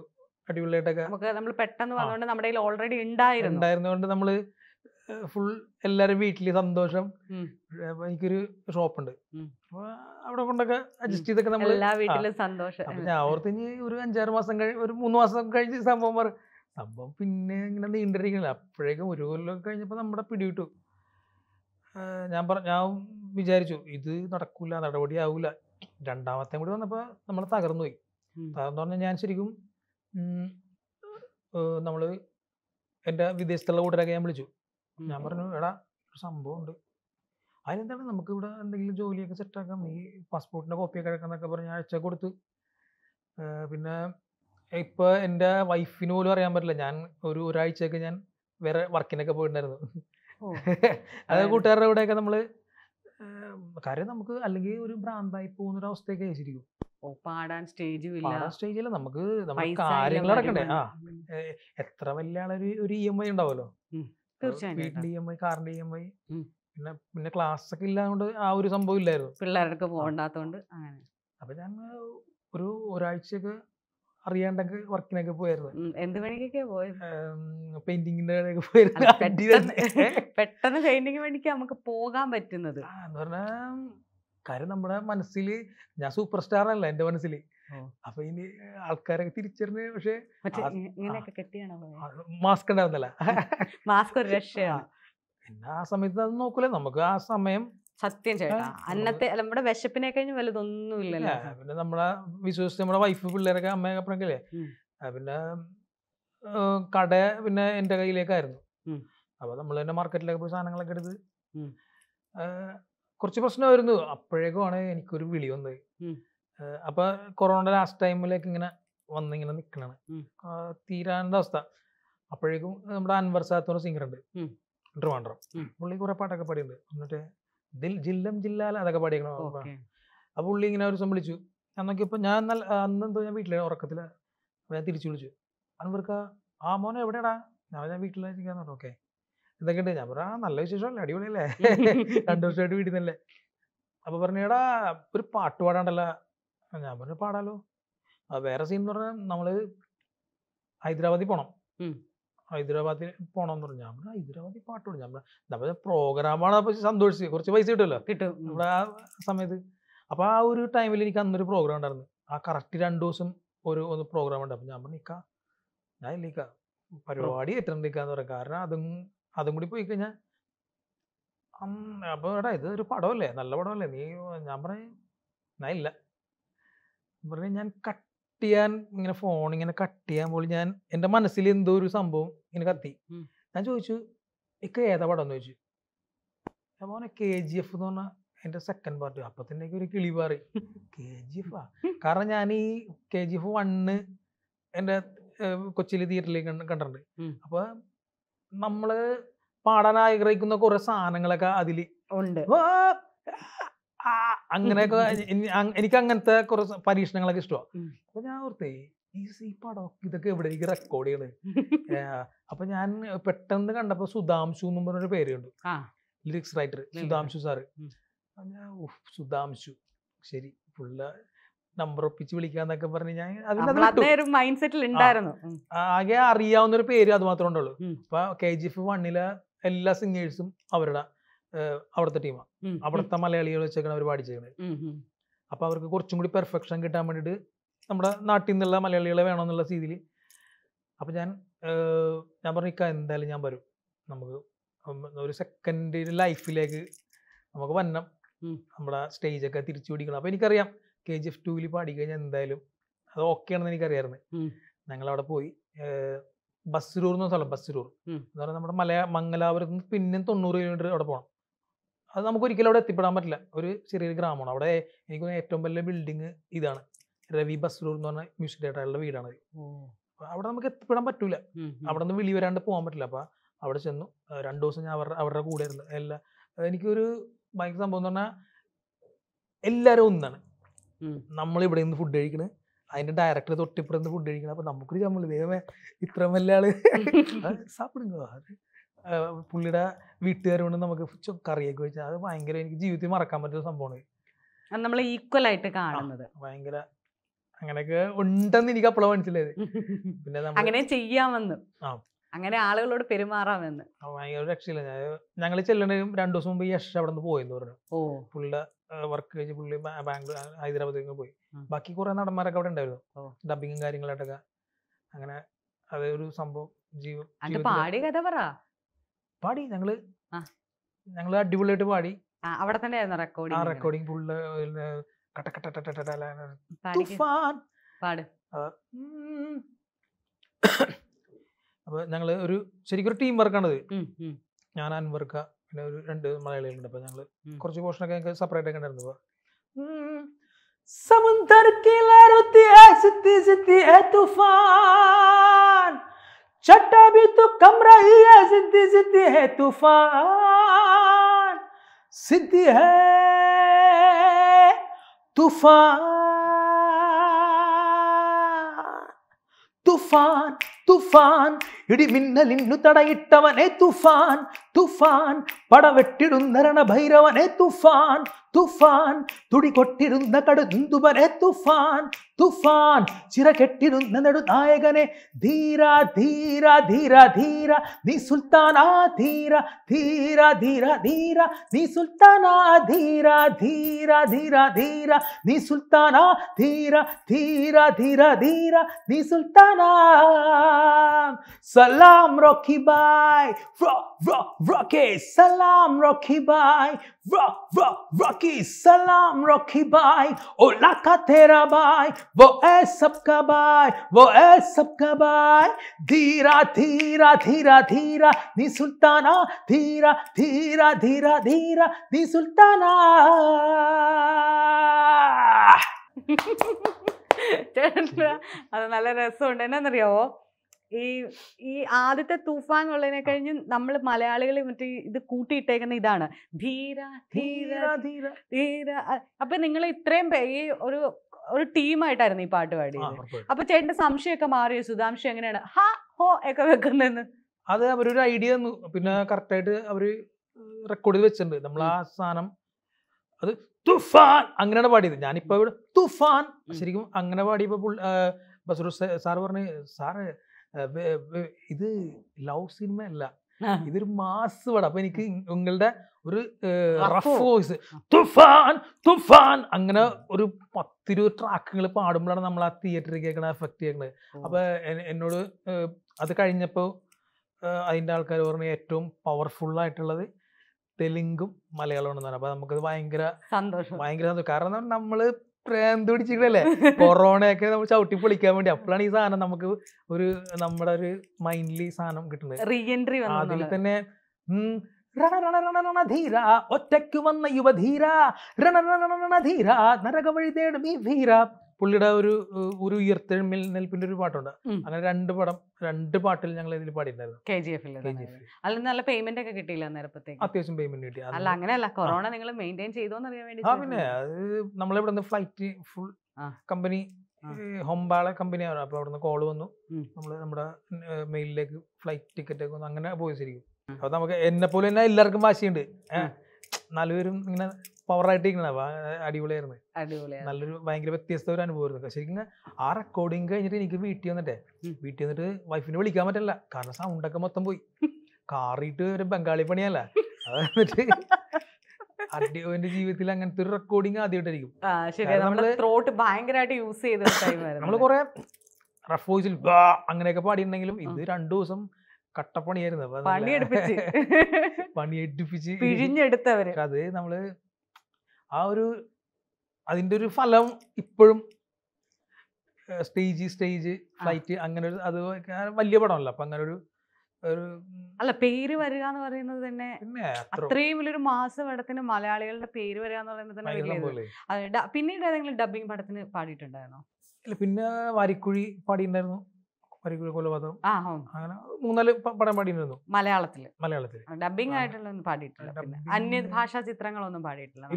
S2: അടിപൊളിയായിട്ടൊക്കെ നമ്മൾ പെട്ടെന്ന് വന്നുകൊണ്ട്
S3: നമ്മുടെ ഓൾറെഡി ഉണ്ടായിരുന്നു
S2: കൊണ്ട് നമ്മള് ഫുൾ എല്ലാരും വീട്ടില് സന്തോഷം എനിക്കൊരു ഷോപ്പുണ്ട് ഉണ്ട് അവിടെ കൊണ്ടൊക്കെ അഡ്ജസ്റ്റ് ചെയ്തൊക്കെ നമ്മൾ എല്ലാ വീട്ടിലും സന്തോഷം ഞാൻ ഓർത്ത് ഇനി ഒരു അഞ്ചാറ് മാസം കഴിഞ്ഞ് ഒരു മൂന്ന് മാസം കഴിഞ്ഞ് സംഭവം പറ സംഭവം പിന്നെ ഇങ്ങനെ നീണ്ടിരിക്കണില്ല അപ്പോഴേക്കും ഒരു കൊല്ലം കഴിഞ്ഞപ്പോൾ നമ്മുടെ പിടികിട്ടു ഞാൻ പറ ഞാൻ വിചാരിച്ചു ഇത് നടക്കൂല നടപടി ആവൂല രണ്ടാമത്തെ കൂടി വന്നപ്പോൾ നമ്മൾ തകർന്നു പോയി തകർന്നു പറഞ്ഞാൽ ഞാൻ ശരിക്കും നമ്മൾ എൻ്റെ വിദേശത്തുള്ള കൂട്ടരൊക്കെ ഞാൻ വിളിച്ചു ഞാൻ പറഞ്ഞു എടാ ഒരു സംഭവം ഉണ്ട് അതിനെന്താണ് നമുക്ക് ഇവിടെ എന്തെങ്കിലും ജോലിയൊക്കെ സെറ്റാക്കാം ഈ പാസ്പോർട്ടിന്റെ കോപ്പിയൊക്കെ എടുക്കാന്നൊക്കെ പറഞ്ഞ് അയച്ച കൊടുത്ത് പിന്നെ ഇപ്പൊ എൻ്റെ വൈഫിന് പോലും അറിയാൻ പറ്റില്ല ഞാൻ ഒരു ഒരാഴ്ചയൊക്കെ ഞാൻ വേറെ വർക്കിനൊക്കെ പോയിട്ടുണ്ടായിരുന്നു അത് കൂട്ടുകാരുടെ കൂടെയൊക്കെ നമ്മള് കാര്യം നമുക്ക് അല്ലെങ്കിൽ ഒരു ഭ്രാന്തായി പോകുന്ന ഒരു അവസ്ഥയൊക്കെ ശരിക്കും പാടാൻ സ്റ്റേജും ഇല്ല നമുക്ക് നമുക്ക് കാര്യങ്ങൾ നടക്കണ്ടേ ആ എത്ര വലിയ ആളൊരു ഒരു ഇ e എം ഐ ഉണ്ടാവുമല്ലോ തീർച്ചയായും ഇ എം ഐ കാറിന്റെ ഇ എം ഐ പിന്നെ പിന്നെ ക്ലാസ് ഒക്കെ ഇല്ലാണ്ട് ആ ഒരു സംഭവം ഇല്ലായിരുന്നു പിള്ളേർക്ക് പോകണ്ടാത്തോണ്ട് അങ്ങനെ അപ്പൊ ഞാൻ ഒരു
S3: ഒരാഴ്ചയൊക്കെ അറിയാണ്ടൊക്കെ വർക്കിനൊക്കെ പോയായിരുന്നു എന്ത് പണിക്കൊക്കെ പോയത് പെയിന്റിങ്ങിന്റെ
S2: കടയൊക്കെ പോയിരുന്നു പെട്ടെന്ന് പെയിന്റിങ് പണിക്ക് നമുക്ക് പോകാൻ പറ്റുന്നത് എന്ന് പറഞ്ഞാൽ കാര്യം നമ്മുടെ മനസ്സിൽ ഞാൻ സൂപ്പർ സ്റ്റാർ അല്ല എന്റെ മനസ്സിൽ അപ്പൊ ഇനി ആൾക്കാരൊക്കെ തിരിച്ചറിഞ്ഞ് പക്ഷേ മാസ്ക് ഉണ്ടാവുന്നില്ല മാസ്ക് ഒരു പിന്നെ ആ സമയത്ത് അത് നോക്കൂലേ നമുക്ക് ആ സമയം സത്യം ചേട്ടാ അന്നത്തെ
S3: നമ്മുടെ വിശപ്പിനെ കഴിഞ്ഞ് വലുതൊന്നും ഇല്ലല്ലോ
S2: പിന്നെ നമ്മളെ വിശ്വസിച്ച് നമ്മുടെ വൈഫ് പിള്ളേരൊക്കെ അമ്മയൊക്കെ അപ്പഴൊക്കെ പിന്നെ കട പിന്നെ എൻ്റെ കയ്യിലേക്കായിരുന്നു അപ്പൊ നമ്മൾ തന്നെ മാർക്കറ്റിലൊക്കെ പോയി സാധനങ്ങളൊക്കെ എടുത്ത് കുറച്ച് പ്രശ്നമായിരുന്നു അപ്പോഴേക്കുമാണ് എനിക്കൊരു വിളി വന്നത് അപ്പൊ കൊറോണ ലാസ്റ്റ് ടൈമിലേക്ക് ഇങ്ങനെ വന്നിങ്ങനെ നിക്കണാണ് തീരാണ്ട അവസ്ഥ അപ്പോഴേക്കും നമ്മുടെ അൻവർ സാത്തോറ് സിംഗർ ഉണ്ട് ട്രിവാൻഡ്രം പുള്ളി കുറെ പാട്ടൊക്കെ പാടിയുണ്ട് എന്നിട്ട് ദിൽ ജില്ലം ജില്ലാല അതൊക്കെ പാടിയേക്കണം അപ്പൊ പുള്ളി ഇങ്ങനെ ഒരു ദിവസം വിളിച്ചു അന്നൊക്കെ ഇപ്പൊ ഞാൻ നല്ല അന്ന് എന്തോ ഞാൻ വീട്ടിലെ ഉറക്കത്തില് ഞാൻ തിരിച്ചു വിളിച്ചു അൻവർക്ക ആ മോനെ എവിടെയാടാ ഞാൻ ഞാൻ വീട്ടിലായിരിക്കാന്ന് പറഞ്ഞു ഓക്കെ ഇതൊക്കെ ഉണ്ട് ഞാൻ പറ നല്ല വിശേഷമല്ലേ അടിപൊളിയല്ലേ രണ്ടു വർഷമായിട്ട് വീട്ടിൽ നിന്നല്ലേ അപ്പൊ എടാ ഒരു പാട്ട് പാടാണ്ടല്ല ഞാൻ പറഞ്ഞു പാടാലോ വേറെ സീൻ എന്ന് പറഞ്ഞാൽ നമ്മള് ഹൈദരാബാദിൽ പോണം ഹൈദരാബാദിൽ പോണം എന്ന് പറഞ്ഞു ഞാൻ പറഞ്ഞു ഹൈദരാബാദിൽ പാട്ടോട് ഞാൻ പറഞ്ഞു പ്രോഗ്രാമാണ് അപ്പൊ സന്തോഷിച്ച് കുറച്ച് പൈസ കിട്ടുമല്ലോ കിട്ടും നമ്മുടെ ആ സമയത്ത് അപ്പൊ ആ ഒരു ടൈമിൽ എനിക്ക് അന്നൊരു പ്രോഗ്രാം ഉണ്ടായിരുന്നു ആ കറക്റ്റ് രണ്ടു ദിവസം ഒരു ഒന്ന് പ്രോഗ്രാം ഉണ്ട് അപ്പൊ ഞാൻ പറഞ്ഞു നിക്ക ഞാൻ ഇല്ലിക്ക പരിപാടി ഏറ്റവും നിൽക്കാന്ന് പറയാം കാരണം അതും അതും കൂടി പോയി കഴിഞ്ഞാൽ അപ്പൊ എടാ ഇത് ഒരു പടമല്ലേ നല്ല പടമല്ലേ നീ ഞാൻ പറഞ്ഞു ഞാൻ ഇല്ല പറഞ്ഞാൽ ഞാൻ കട്ട് ചെയ്യാൻ ഇങ്ങനെ ഫോൺ ഇങ്ങനെ കട്ട് ചെയ്യാൻ പോലും ഞാൻ എൻ്റെ മനസ്സിൽ എന്തോ ഒരു സംഭവം ഇങ്ങനെ കത്തി ഞാൻ ചോദിച്ചു ഇക്ക ഏതാ പടം എന്ന് ചോദിച്ചു അപ്പോൾ കെ ജി എഫ് എന്ന് പറഞ്ഞാൽ എന്റെ സെക്കൻഡ് പാർട്ട് തന്നെ ഒരു കിളി പാറി കെ ജി എഫ് ആ കാരണം ഞാൻ ഈ കെ ജി എഫ് വണ്ണ് എന്റെ കൊച്ചിയിൽ തിയേറ്ററിൽ കണ്ടിട്ടുണ്ട് അപ്പൊ നമ്മള് പാടാൻ ആഗ്രഹിക്കുന്ന കുറെ സാധനങ്ങളൊക്കെ അതില് ഉണ്ട് അങ്ങനെയൊക്കെ എനിക്ക് അങ്ങനത്തെ കുറച്ച് പരീക്ഷണങ്ങളൊക്കെ ഇഷ്ടമാണ് അപ്പൊ ഞാൻ ഓർത്തേ ഈ ഈ പടം ഇതൊക്കെ എവിടേക്ക് റെക്കോർഡ് ചെയ്യണ് അപ്പൊ ഞാൻ പെട്ടെന്ന് കണ്ടപ്പോ സുധാംശു എന്ന് പറഞ്ഞൊരു പേരുണ്ട് ലിറിക്സ് റൈറ്റർ സുധാംശു സാറ് ഞാൻ സുധാംശു ശരി ഫുള്ള നമ്പർ ഒപ്പിച്ച് വിളിക്കാന്നൊക്കെ പറഞ്ഞ് ഞാൻ
S3: മൈൻഡ് സെറ്റിൽ ഉണ്ടായിരുന്നു
S2: ആകെ അറിയാവുന്ന ഒരു പേര് അത് മാത്രമേ ഉണ്ടുള്ളൂ അപ്പൊ കെ ജി എഫ് വണ്ണിലെ എല്ലാ സിംഗേഴ്സും അവരുടെ അവിടുത്തെ ടീമാണ് അവിടുത്തെ മലയാളികൾ വെച്ചേക്കാണ് അവർ ചെയ്യുന്നത് അപ്പോൾ അവർക്ക് കുറച്ചും കൂടി പെർഫെക്ഷൻ കിട്ടാൻ വേണ്ടിയിട്ട് നമ്മുടെ നാട്ടിൽ നിന്നുള്ള മലയാളികളെ വേണമെന്നുള്ള രീതിയിൽ അപ്പോൾ ഞാൻ ഞാൻ ഇക്ക എന്തായാലും ഞാൻ വരും നമുക്ക് ഒരു സെക്കൻഡ് ലൈഫിലേക്ക് നമുക്ക് വന്നം നമ്മുടെ സ്റ്റേജൊക്കെ തിരിച്ചു പിടിക്കണം അപ്പോൾ എനിക്കറിയാം കെ ജി എഫ് പാടി കഴിഞ്ഞാൽ എന്തായാലും അത് ഓക്കെ ആണെന്ന് എനിക്കറിയായിരുന്നു ഞങ്ങൾ അവിടെ പോയി ബസ്സിരൂർ എന്ന സ്ഥലം ബസ്സിരൂർ എന്ന് പറഞ്ഞാൽ നമ്മുടെ മലയാ മംഗലാപുരത്ത് നിന്ന് പിന്നെ തൊണ്ണൂറ് കിലോമീറ്റർ അവിടെ പോകണം അത് നമുക്ക് ഒരിക്കലും അവിടെ എത്തിപ്പെടാൻ പറ്റില്ല ഒരു ചെറിയൊരു ഗ്രാമമാണ് അവിടെ എനിക്ക് ഏറ്റവും വലിയ ബിൽഡിങ് ഇതാണ് രവി ബസ്ലൂർ എന്ന് പറഞ്ഞ മ്യൂസിക് ഡയറക്ടറുടെ വീടാണ് അവിടെ നമുക്ക് എത്തിപ്പെടാൻ പറ്റൂല അവിടെ നിന്ന് വിളി വരാണ്ട് പോകാൻ പറ്റില്ല അപ്പൊ അവിടെ ചെന്നു രണ്ടു ദിവസം ഞാൻ അവരുടെ അവരുടെ കൂടെ ആയിരുന്നു എല്ലാ എനിക്കൊരു ഭയങ്കര സംഭവം എന്ന് പറഞ്ഞാൽ എല്ലാവരും ഒന്നാണ് നമ്മൾ ഇവിടെ നിന്ന് ഫുഡ് കഴിക്കണ് അതിന്റെ ഡയറക്ടർ തൊട്ടിപ്പുറത്ത് ഫുഡ് കഴിക്കണം അപ്പൊ നമുക്കൊരു നമ്മൾ ദൈവമേ ഇത്ര വല്ല ആള് സാപ്പിടുങ്ങോ പുള്ളിയുടെ വീട്ടുകാരോട് നമുക്ക് കറിയൊക്കെ വെച്ചാൽ അത് ഭയങ്കര എനിക്ക് ജീവിതത്തിൽ മറക്കാൻ പറ്റുന്ന സംഭവമാണ്
S3: നമ്മൾ ഈക്വൽ ആയിട്ട് കാണുന്നത് ഭയങ്കര
S2: അങ്ങനെയൊക്കെ ഉണ്ടെന്ന് എനിക്ക് അപ്പോഴാണ് മനസ്സിലായത് പിന്നെ അങ്ങനെ ചെയ്യാമെന്ന് അങ്ങനെ ആളുകളോട് പെരുമാറാമെന്ന് ഭയങ്കര രക്ഷയില്ല ഞാൻ ഞങ്ങൾ ചെല്ലണേലും രണ്ടു ദിവസം മുമ്പ് യക്ഷ അവിടെ നിന്ന് പോയെന്ന് പറഞ്ഞു പുള്ളിയുടെ വർക്ക് കഴിച്ച് പുള്ളി ബാംഗ്ലൂർ ഹൈദരാബാദിലേക്ക് പോയി ബാക്കി കുറെ നടന്മാരൊക്കെ അവിടെ ഉണ്ടായിരുന്നു ഡബിങ്ങും കാര്യങ്ങളായിട്ടൊക്കെ അങ്ങനെ അതൊരു സംഭവം ജീവ പാടി കഥ പറ പാടി ഞങ്ങള് ഞങ്ങൾ അടിപൊളിയായിട്ട് പാടി അവിടെ തന്നെ റെക്കോർഡിംഗ് ആ റെക്കോർഡിംഗ് ഫുള്ള് അപ്പൊ ഞങ്ങള് ഒരു ശരിക്കും ഒരു ടീം വർക്കാണത് ഞാൻ അൻവർക്ക പിന്നെ ഒരു രണ്ട് മലയാളികളുണ്ട് അപ്പൊ ഞങ്ങള് കുറച്ച് പോർഷനൊക്കെ ഞങ്ങൾക്ക് സെപ്പറേറ്റ് ഒക്കെ ഉണ്ടായിരുന്നു
S1: സമുദ്ര चट्टा भी तो कम रही है सिद्धि सिद्धि है तूफान सिद्धि है तूफान तूफान तूफान ಇಡಿ ಮಿನ್ನಲಿನ್ನು ತಡೆಯಿಟ್ಟವನೇ ತುಫಾನ್ ತುಫಾನ್ ಪಡವೆಟ್ಟಿರುಂದರನ ಭೈರವನೇ ತುಫಾನ್ ತುಫಾನ್ ತುಡಿಕೊಟ್ಟಿರುಂದ ಕಡುದುಂದು ಬರೇ ತುಫಾನ್ ತುಫಾನ್ ಚಿರ ಕೆಟ್ಟಿರುಂದ ನಡು ನಾಯಕನೇ ಧೀರ ಧೀರ ಧೀರ ಧೀರ ನೀ ಸುಲ್ತಾನ ಧೀರ ಧೀರ ಧೀರ ಧೀರ ನೀ ಸುಲ್ತಾನ ಧೀರ ಧೀರ ಧೀರ ಧೀರ ನೀ ಸುಲ್ತಾನ ಧೀರ ಧೀರ ಧೀರ ಧೀರ ನೀ ಸುಲ್ತಾನ ಸ सलाम रॉकी बाय रॉकी सलाम रॉकी बाय रॉकी सलाम रॉकी बाय ओ लाका तेरा बाय वो है सबका बाय वो है सबका बाय धीरा धीरा धीरा धीरा नी सुल्ताना धीरा धीरा धीरा धीरा नी सुल्ताना
S3: அதனால ரசம் உண்டேன்னா நிறையாவோ ഈ ഈ ആദ്യത്തെ തൂഫാൻ ഉള്ളതിനെ കഴിഞ്ഞ് നമ്മൾ മലയാളികൾ മറ്റേ ഇത് കൂട്ടിയിട്ടേക്കുന്ന ഇതാണ് ധീര ധീര ധീര ധീര അപ്പൊ നിങ്ങൾ ഇത്രയും ഈ ഒരു ഒരു ടീമായിട്ടായിരുന്നു ഈ പാട്ട് പാടിയത് അപ്പൊ ചേട്ടന്റെ സംശയമൊക്കെ മാറിയോ സുധാംശം എങ്ങനെയാണ് ഹാ
S2: ഹോ ഒക്കെ വെക്കുന്നതെന്ന് അത് അവരൊരു ഐഡിയ തന്നു പിന്നെ കറക്റ്റായിട്ട് അവര് റെക്കോർഡ് ചെയ്ത് വെച്ചിട്ടുണ്ട് നമ്മൾ ആ സാധനം അത് തുഫാൻ അങ്ങനെയാണ് പാടിയത് ഞാനിപ്പോ ഇവിടെ തുഫാൻ ശരിക്കും അങ്ങനെ പാടിയപ്പോ ബസൂർ സാർ പറഞ്ഞു സാറ് ഇത് ലവ് സിനിമ അല്ല ഇതൊരു മാസ് പടം അപ്പൊ എനിക്ക് നിങ്ങളുടെ ഒരു റഫ് വോയിസ് തുഫാൻ തുഫാൻ അങ്ങനെ ഒരു പത്തിരു ട്രാക്കുകൾ പാടുമ്പോഴാണ് നമ്മൾ ആ തിയേറ്ററിൽ കേൾക്കണ എഫക്ട് ചെയ്യണത് അപ്പൊ എന്നോട് അത് കഴിഞ്ഞപ്പോൾ അതിന്റെ ആൾക്കാർ പറഞ്ഞ ഏറ്റവും പവർഫുൾ ആയിട്ടുള്ളത് തെലുങ്കും മലയാളവും എന്നാണ് അപ്പൊ നമുക്കത് ഭയങ്കര സന്തോഷം ഭയങ്കര സന്തോഷം കാരണം നമ്മൾ പ്രാന്ത് പിടിച്ചിട്ടല്ലേ ഒക്കെ നമ്മൾ ചവിട്ടി പൊളിക്കാൻ വേണ്ടി അപ്പോഴാണ് ഈ സാധനം നമുക്ക് ഒരു നമ്മുടെ ഒരു മൈൻഡിൽ സാധനം കിട്ടുന്നത് റീഎൻട്രി അതിൽ തന്നെ ഒറ്റയ്ക്ക് വന്ന യുവധീര രണ രണ തേടും ഈ ധീര പുള്ളിയുടെ ഒരു ഒരു ഉയർത്തെഴുന്നേൽപ്പിന്റെ ഒരു പാട്ടുണ്ട് അങ്ങനെ രണ്ട് പടം രണ്ട് പാട്ടിൽ ഞങ്ങൾ ഇതിൽ പാടിയിട്ടുണ്ടായിരുന്നു കെ ജി എഫിൽ
S3: നല്ല പേയ്മെന്റ് ഒക്കെ കിട്ടിയില്ല നേരത്തേക്ക്
S2: അത്യാവശ്യം പേയ്മെന്റ് കിട്ടി അല്ല അങ്ങനെയല്ല കൊറോണ
S3: നിങ്ങൾ മെയിൻറ്റെയിൻ ചെയ്തോന്ന് അറിയാൻ വേണ്ടി ആ പിന്നെ
S2: അത് നമ്മളിവിടെ നിന്ന് ഫ്ലൈറ്റ് ഫുൾ കമ്പനി ഹൊമ്പാളെ കമ്പനിയാണ് അപ്പൊ അവിടുന്ന് കോൾ വന്നു നമ്മൾ നമ്മുടെ മെയിലിലേക്ക് ഫ്ലൈറ്റ് ടിക്കറ്റ് ഒക്കെ വന്നു അങ്ങനെ പോയി ശരിക്കും അപ്പൊ നമുക്ക് എന്നെ പോലെ തന്നെ എല്ലാവർക്കും വാശിയുണ്ട് നാലുപേരും ഇങ്ങനെ പവറായിട്ട് ഇരിക്കണ അടിപൊളിയായിരുന്നു നല്ലൊരു ഭയങ്കര വ്യത്യസ്ത ഒരു അനുഭവമായിരുന്നു ശരിക്കും ആ റെക്കോർഡിങ് കഴിഞ്ഞിട്ട് എനിക്ക് വീട്ടിൽ വന്നിട്ടേ വീട്ടിൽ വന്നിട്ട് വൈഫിനെ വിളിക്കാൻ പറ്റില്ല കാരണം സൗണ്ടൊക്കെ മൊത്തം പോയി കാറിയിട്ട് ഒരു ബംഗാളി പണിയല്ല അടിയോന്റെ ജീവിതത്തിൽ അങ്ങനത്തെ ഒരു റെക്കോർഡിങ് ആദ്യമായിട്ടായിരിക്കും നമ്മൾ കൊറേ റഫ് വോയിസിൽ അങ്ങനെയൊക്കെ പാടിയിട്ടുണ്ടെങ്കിലും ഇത് രണ്ടു ദിവസം കട്ടപ്പണിയായിരുന്നു പണിയെടുപ്പിച്ച് പണിയെടുപ്പിച്ച് പിഴിഞ്ഞെടുത്തവര് അത് നമ്മള് ആ ഒരു അതിൻ്റെ ഒരു ഫലം ഇപ്പോഴും സ്റ്റേജ് സ്റ്റേജ് ഫ്ലൈറ്റ് അങ്ങനെ ഒരു അത് വലിയ പടമല്ല അപ്പം അങ്ങനെ ഒരു ഒരു
S3: അല്ല പേര് വരിക എന്ന് പറയുന്നത് തന്നെ അത്രയും വലിയൊരു മാസ പടത്തിന് മലയാളികളുടെ പേര് വരിക എന്ന് പറയുന്നത് തന്നെ പിന്നീട് ഏതെങ്കിലും ഡബിങ് പടത്തിന് പാടിയിട്ടുണ്ടായിരുന്നോ
S2: ഇല്ല പിന്നെ വരിക്കുഴി പാടിയിട്ടുണ്ടായിരുന്നു കൊലപാതകം അങ്ങനെ മൂന്നാല് പടം പാടിയിരുന്നു
S3: മലയാളത്തിൽ മലയാളത്തിൽ ഡബിങ് ആയിട്ടുള്ളൊന്നും പാടിയിട്ടില്ല പിന്നെ അന്യഭാഷാ ചിത്രങ്ങളൊന്നും പാടിയിട്ടില്ല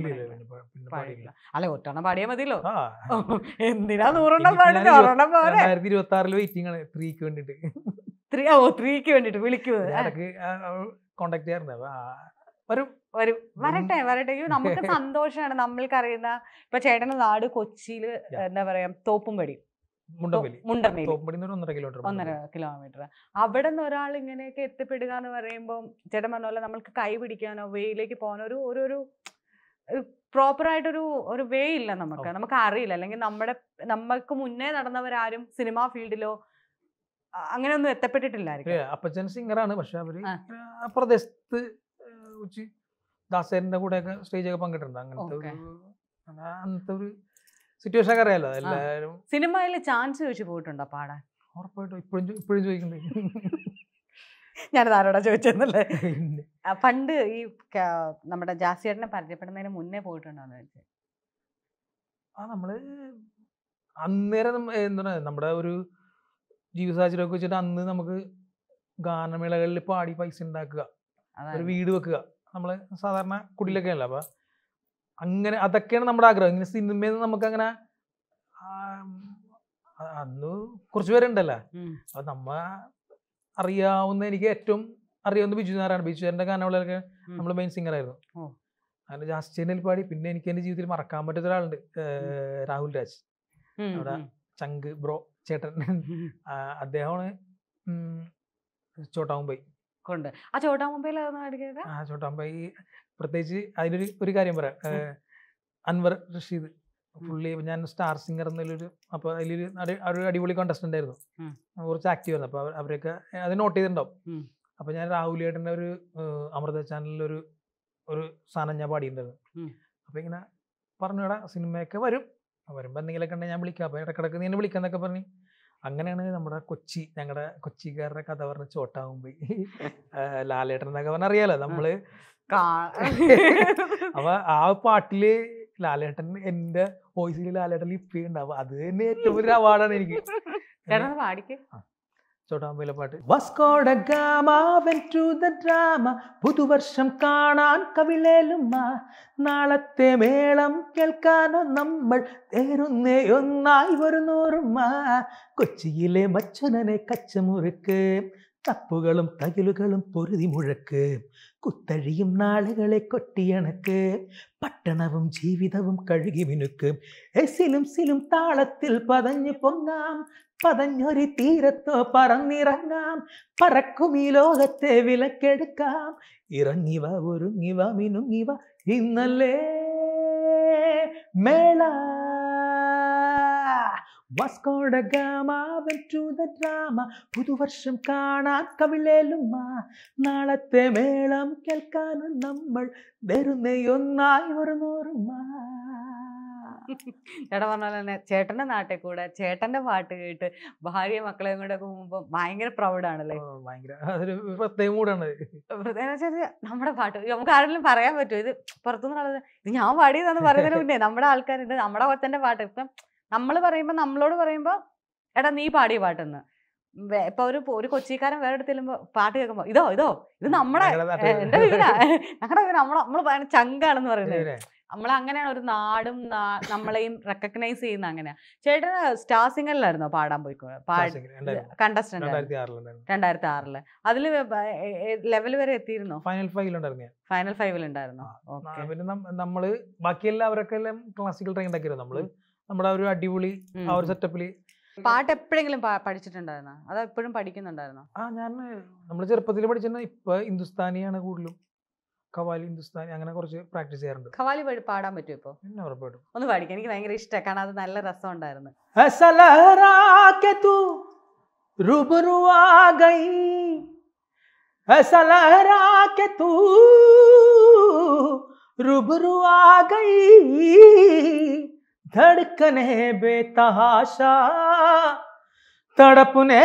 S3: പാടിയില്ല അല്ലെ ഒറ്റെണ്ണം പാടിയാൽ മതിയല്ലോ എന്തിനാ നൂറെണ്ണം പാടുന്നത് ഒരെണ്ണം പോരെ രണ്ടായിരത്തി
S2: ഇരുപത്തി ആറിൽ വെയിറ്റിംഗ് ആണ് ത്രീക്ക് വേണ്ടിട്ട് ത്രീ ഓ ത്രീക്ക് വേണ്ടിട്ട് വിളിക്കുന്നത് കോണ്ടാക്ട് ചെയ്യാറുണ്ട് വരും വരും വരട്ടെ
S3: വരട്ടെ നമുക്ക് സന്തോഷമാണ് നമ്മൾക്കറിയുന്ന ഇപ്പൊ ചേട്ടൻ്റെ നാട് കൊച്ചിയില് എന്താ പറയാ തോപ്പുംപടി
S2: ഒന്നര കിലോമീറ്റർ
S3: അവിടെ നിന്ന് ഒരാൾ ഇങ്ങനെയൊക്കെ എത്തിപ്പെടുക എന്ന് പറയുമ്പോൾ ചേട്ടൻ പറഞ്ഞ പോലെ നമ്മൾക്ക് കൈ പിടിക്കാനോ വേയിലേക്ക് പോകാനോ ഒരു ഒരു ഒരു ആയിട്ടൊരു ഒരു വേ ഇല്ല നമുക്ക് നമുക്ക് അറിയില്ല അല്ലെങ്കിൽ നമ്മുടെ നമ്മൾക്ക് മുന്നേ നടന്നവരാരും സിനിമാ ഫീൽഡിലോ അങ്ങനെ ഒന്നും എത്തപ്പെട്ടിട്ടില്ലായിരിക്കും
S2: പ്രദേശത്ത് ദാസേരന്റെ കൂടെ സ്റ്റേജൊക്കെ പങ്കിട്ടിട്ടുണ്ട് അങ്ങനത്തെ അങ്ങനത്തെ ഒരു സിറ്റുവേഷൻ ഒക്കെ അറിയാലോ എല്ലാവരും
S3: സിനിമയിൽ ചാൻസ് ചോദിച്ചു പോയിട്ടുണ്ടോ പാടാൻ ഉറപ്പായിട്ടും ഇപ്പോഴും ഇപ്പോഴും ചോദിക്കുന്നുണ്ട് ഞാനത് ആരോടാ ചോദിച്ചെന്നല്ലേ പണ്ട് ഈ നമ്മുടെ ജാസിയേട്ടനെ പരിചയപ്പെടുന്നതിന് മുന്നേ
S2: പോയിട്ടുണ്ടോന്ന് ചോദിച്ചു ആ നമ്മള് അന്നേരം എന്താണ് നമ്മുടെ ഒരു ജീവിതസാഹചര്യമൊക്കെ വെച്ചിട്ട് അന്ന് നമുക്ക് ഗാനമേളകളിൽ പാടി പൈസ ഉണ്ടാക്കുക ഒരു വീട് വെക്കുക നമ്മള് സാധാരണ കുടിലൊക്കെ അല്ല അപ്പൊ അങ്ങനെ അതൊക്കെയാണ് നമ്മുടെ ആഗ്രഹം ഇങ്ങനെ സിനിമയിൽ നമുക്ക് അങ്ങനെ അന്ന് കുറച്ച് പേരുണ്ടല്ലോ അപ്പൊ നമ്മ അറിയാവുന്ന എനിക്ക് ഏറ്റവും അറിയാവുന്ന ബിജു നാരായണ ഗാനങ്ങളൊക്കെ നമ്മൾ മെയിൻ സിംഗർ ആയിരുന്നു അങ്ങനെ ജാസ്റ്റിൻ പാടി പിന്നെ എനിക്ക് എന്റെ ജീവിതത്തിൽ മറക്കാൻ പറ്റാത്ത ഒരാളുണ്ട് രാഹുൽ രാജ് അവിടെ ചങ്ക് ബ്രോ ചേട്ടൻ അദ്ദേഹമാണ് ചോട്ടാ മുംബൈ കൊണ്ട്
S3: ആ ചോട്ടാമുംബൈയിൽ
S2: ആ ചോട്ടാമുംബൈ പ്രത്യേകിച്ച് അതിലൊരു ഒരു കാര്യം പറയാം അൻവർ റഷീദ് പുള്ളി ഞാൻ സ്റ്റാർ സിംഗർ എന്നൊരു അപ്പൊ അതിലൊരു ഒരു അടിപൊളി കോണ്ടസ്റ്റന്റ് ആയിരുന്നു കുറച്ച് ആക്റ്റീവ് ആയിരുന്നു അപ്പൊ അവരൊക്കെ അത് നോട്ട് ചെയ്തിട്ടുണ്ടാവും അപ്പൊ ഞാൻ രാഹുലേട്ടന്റെ ഒരു അമൃത ചാനലിൽ ഒരു ഒരു സാധനം ഞാൻ പാടിയിട്ടുണ്ടായിരുന്നു അപ്പൊ ഇങ്ങനെ പറഞ്ഞടാ സിനിമയൊക്കെ വരും വരുമ്പോ എന്തെങ്കിലുമൊക്കെ ഉണ്ടെങ്കിൽ ഞാൻ വിളിക്കാം അപ്പൊ ഇടക്കിടക്ക് നീ എന്നെ വിളിക്കാന്നൊക്കെ പറഞ്ഞു അങ്ങനെയാണ് നമ്മുടെ കൊച്ചി ഞങ്ങളുടെ കൊച്ചിക്കാരുടെ കഥ പറഞ്ഞ ചോട്ടാകുമ്പോ ലാലേട്ടൻ എന്നൊക്കെ പറഞ്ഞാൽ അറിയാലോ നമ്മള് അപ്പൊ ആ പാട്ടില് ലാലേട്ടൻ എന്റെ വോയിസിൽ ലാലേട്ടൻ ലിപ്റ്റ് ഉണ്ടാവും അത് തന്നെ ഏറ്റവും വലിയ അവാർഡാണ് എനിക്ക്
S3: പാടിക്കേ
S1: പുതുവർഷം കാണാൻ കവിളേലുമ്മ നാളത്തെ മേളം കേൾക്കാനോ നമ്മൾ തേരുന്നേ ഒന്നായി വരുന്നോറുമ്മ കൊച്ചിയിലെ മച്ചനെ കച്ചമുറുക്ക് തപ്പുകളും തകിലുകളും പൊരുതി മുഴക്ക് കുത്തഴിയും നാളുകളെ കൊട്ടിയണക്ക് പട്ടണവും ജീവിതവും കഴുകി മിനുക്ക് എസിലും സിലും താളത്തിൽ പതഞ്ഞു പൊങ്ങാം പതഞ്ഞൊരു തീരത്തോ പറന്നിറങ്ങാം പറക്കും ഈ ലോകത്തെ വിലക്കെടുക്കാം ഇറങ്ങിവ ഒരുങ്ങിവ മിനുങ്ങിവ ഇന്നല്ലേ മേള ടു ദ പുതുവർഷം കാണാൻ കവിളേലുമ്മ നാളത്തെ മേളം കേൾക്കാനും നമ്മൾ ഒന്നായി ഒരു നൂറുമ്മ
S3: ചേട്ടൻ പറഞ്ഞ പോലെ തന്നെ ചേട്ടന്റെ നാട്ടിൽ കൂടെ ചേട്ടന്റെ പാട്ട് കേട്ട് ഭാര്യ മക്കളെയും കൂടെ പോകുമ്പോ ഭയങ്കര പ്രൗഡാണല്ലേ നമ്മുടെ പാട്ട് നമുക്ക് ആരെങ്കിലും പറയാൻ പറ്റുമോ ഇത് പുറത്തുനിന്ന് ഇത് ഞാൻ പാടിയതാന്ന് പറയുന്നതിന് മുന്നേ നമ്മുടെ ആൾക്കാർ ഇത് നമ്മുടെ കൊച്ചന്റെ പാട്ട് ഇപ്പം നമ്മൾ പറയുമ്പോൾ നമ്മളോട് പറയുമ്പോൾ എടാ നീ പാടിയ പാട്ടെന്ന് ഇപ്പൊ ഒരു ഒരു കൊച്ചിക്കാരൻ വേറെ എടുത്തില്ലുമ്പോ പാട്ട് കേൾക്കുമ്പോ ഇതോ ഇതോ ഇത് നമ്മുടെ എന്റെ വീടാ ഞങ്ങളുടെ വീട് നമ്മളെ നമ്മള് ചങ്കാണെന്ന് പറയുന്നത് നമ്മൾ അങ്ങനെയാണ് ഒരു നാടും നമ്മളെയും റെക്കഗ്നൈസ് ചെയ്യുന്ന അങ്ങനെയാണ് ചേട്ടന് സ്റ്റാർ സിംഗറിലായിരുന്നോ പാടാൻ പോയിക്കോ കണ്ടസ്റ്റന്റ് രണ്ടായിരത്തി ആറില് അതില്
S2: ലെവൽ വരെ എത്തിയിരുന്നോ ഫൈനൽ ഫൈവിലുണ്ടായിരുന്നു ഫൈനൽ ഫൈവിലുണ്ടായിരുന്നോ പിന്നെ നമ്മള് ബാക്കി എല്ലാവരൊക്കെ ക്ലാസിക്കൽ ട്രെയിൻ നമ്മള് നമ്മുടെ ഒരു അടിപൊളി ആ ഒരു സെറ്റപ്പില്
S3: പാട്ട് എപ്പോഴെങ്കിലും പഠിച്ചിട്ടുണ്ടായിരുന്നോ അതോ എപ്പോഴും പഠിക്കുന്നുണ്ടായിരുന്നോ ആ ഞാൻ
S2: നമ്മൾ ചെറുപ്പത്തിൽ പഠിച്ചിരുന്ന ഇപ്പൊ ഹിന്ദുസ്ഥാനിയാണ് കൂടുതലും കവാലി ഹിന്ദുസ്ഥാനി അങ്ങനെ കുറച്ച് പ്രാക്ടീസ് ചെയ്യാറുണ്ട് ഖവാലി പാടാൻ പറ്റും ഇപ്പോ ഉറപ്പായിട്ടും
S3: ഒന്ന് പാടിക്കാം എനിക്ക് ഭയങ്കര ഇഷ്ടമാണ് കാരണം അത് നല്ല രസം ഉണ്ടായിരുന്നു
S1: ऐसा लहरा के तू धड़कने बेतहाशा तड़पने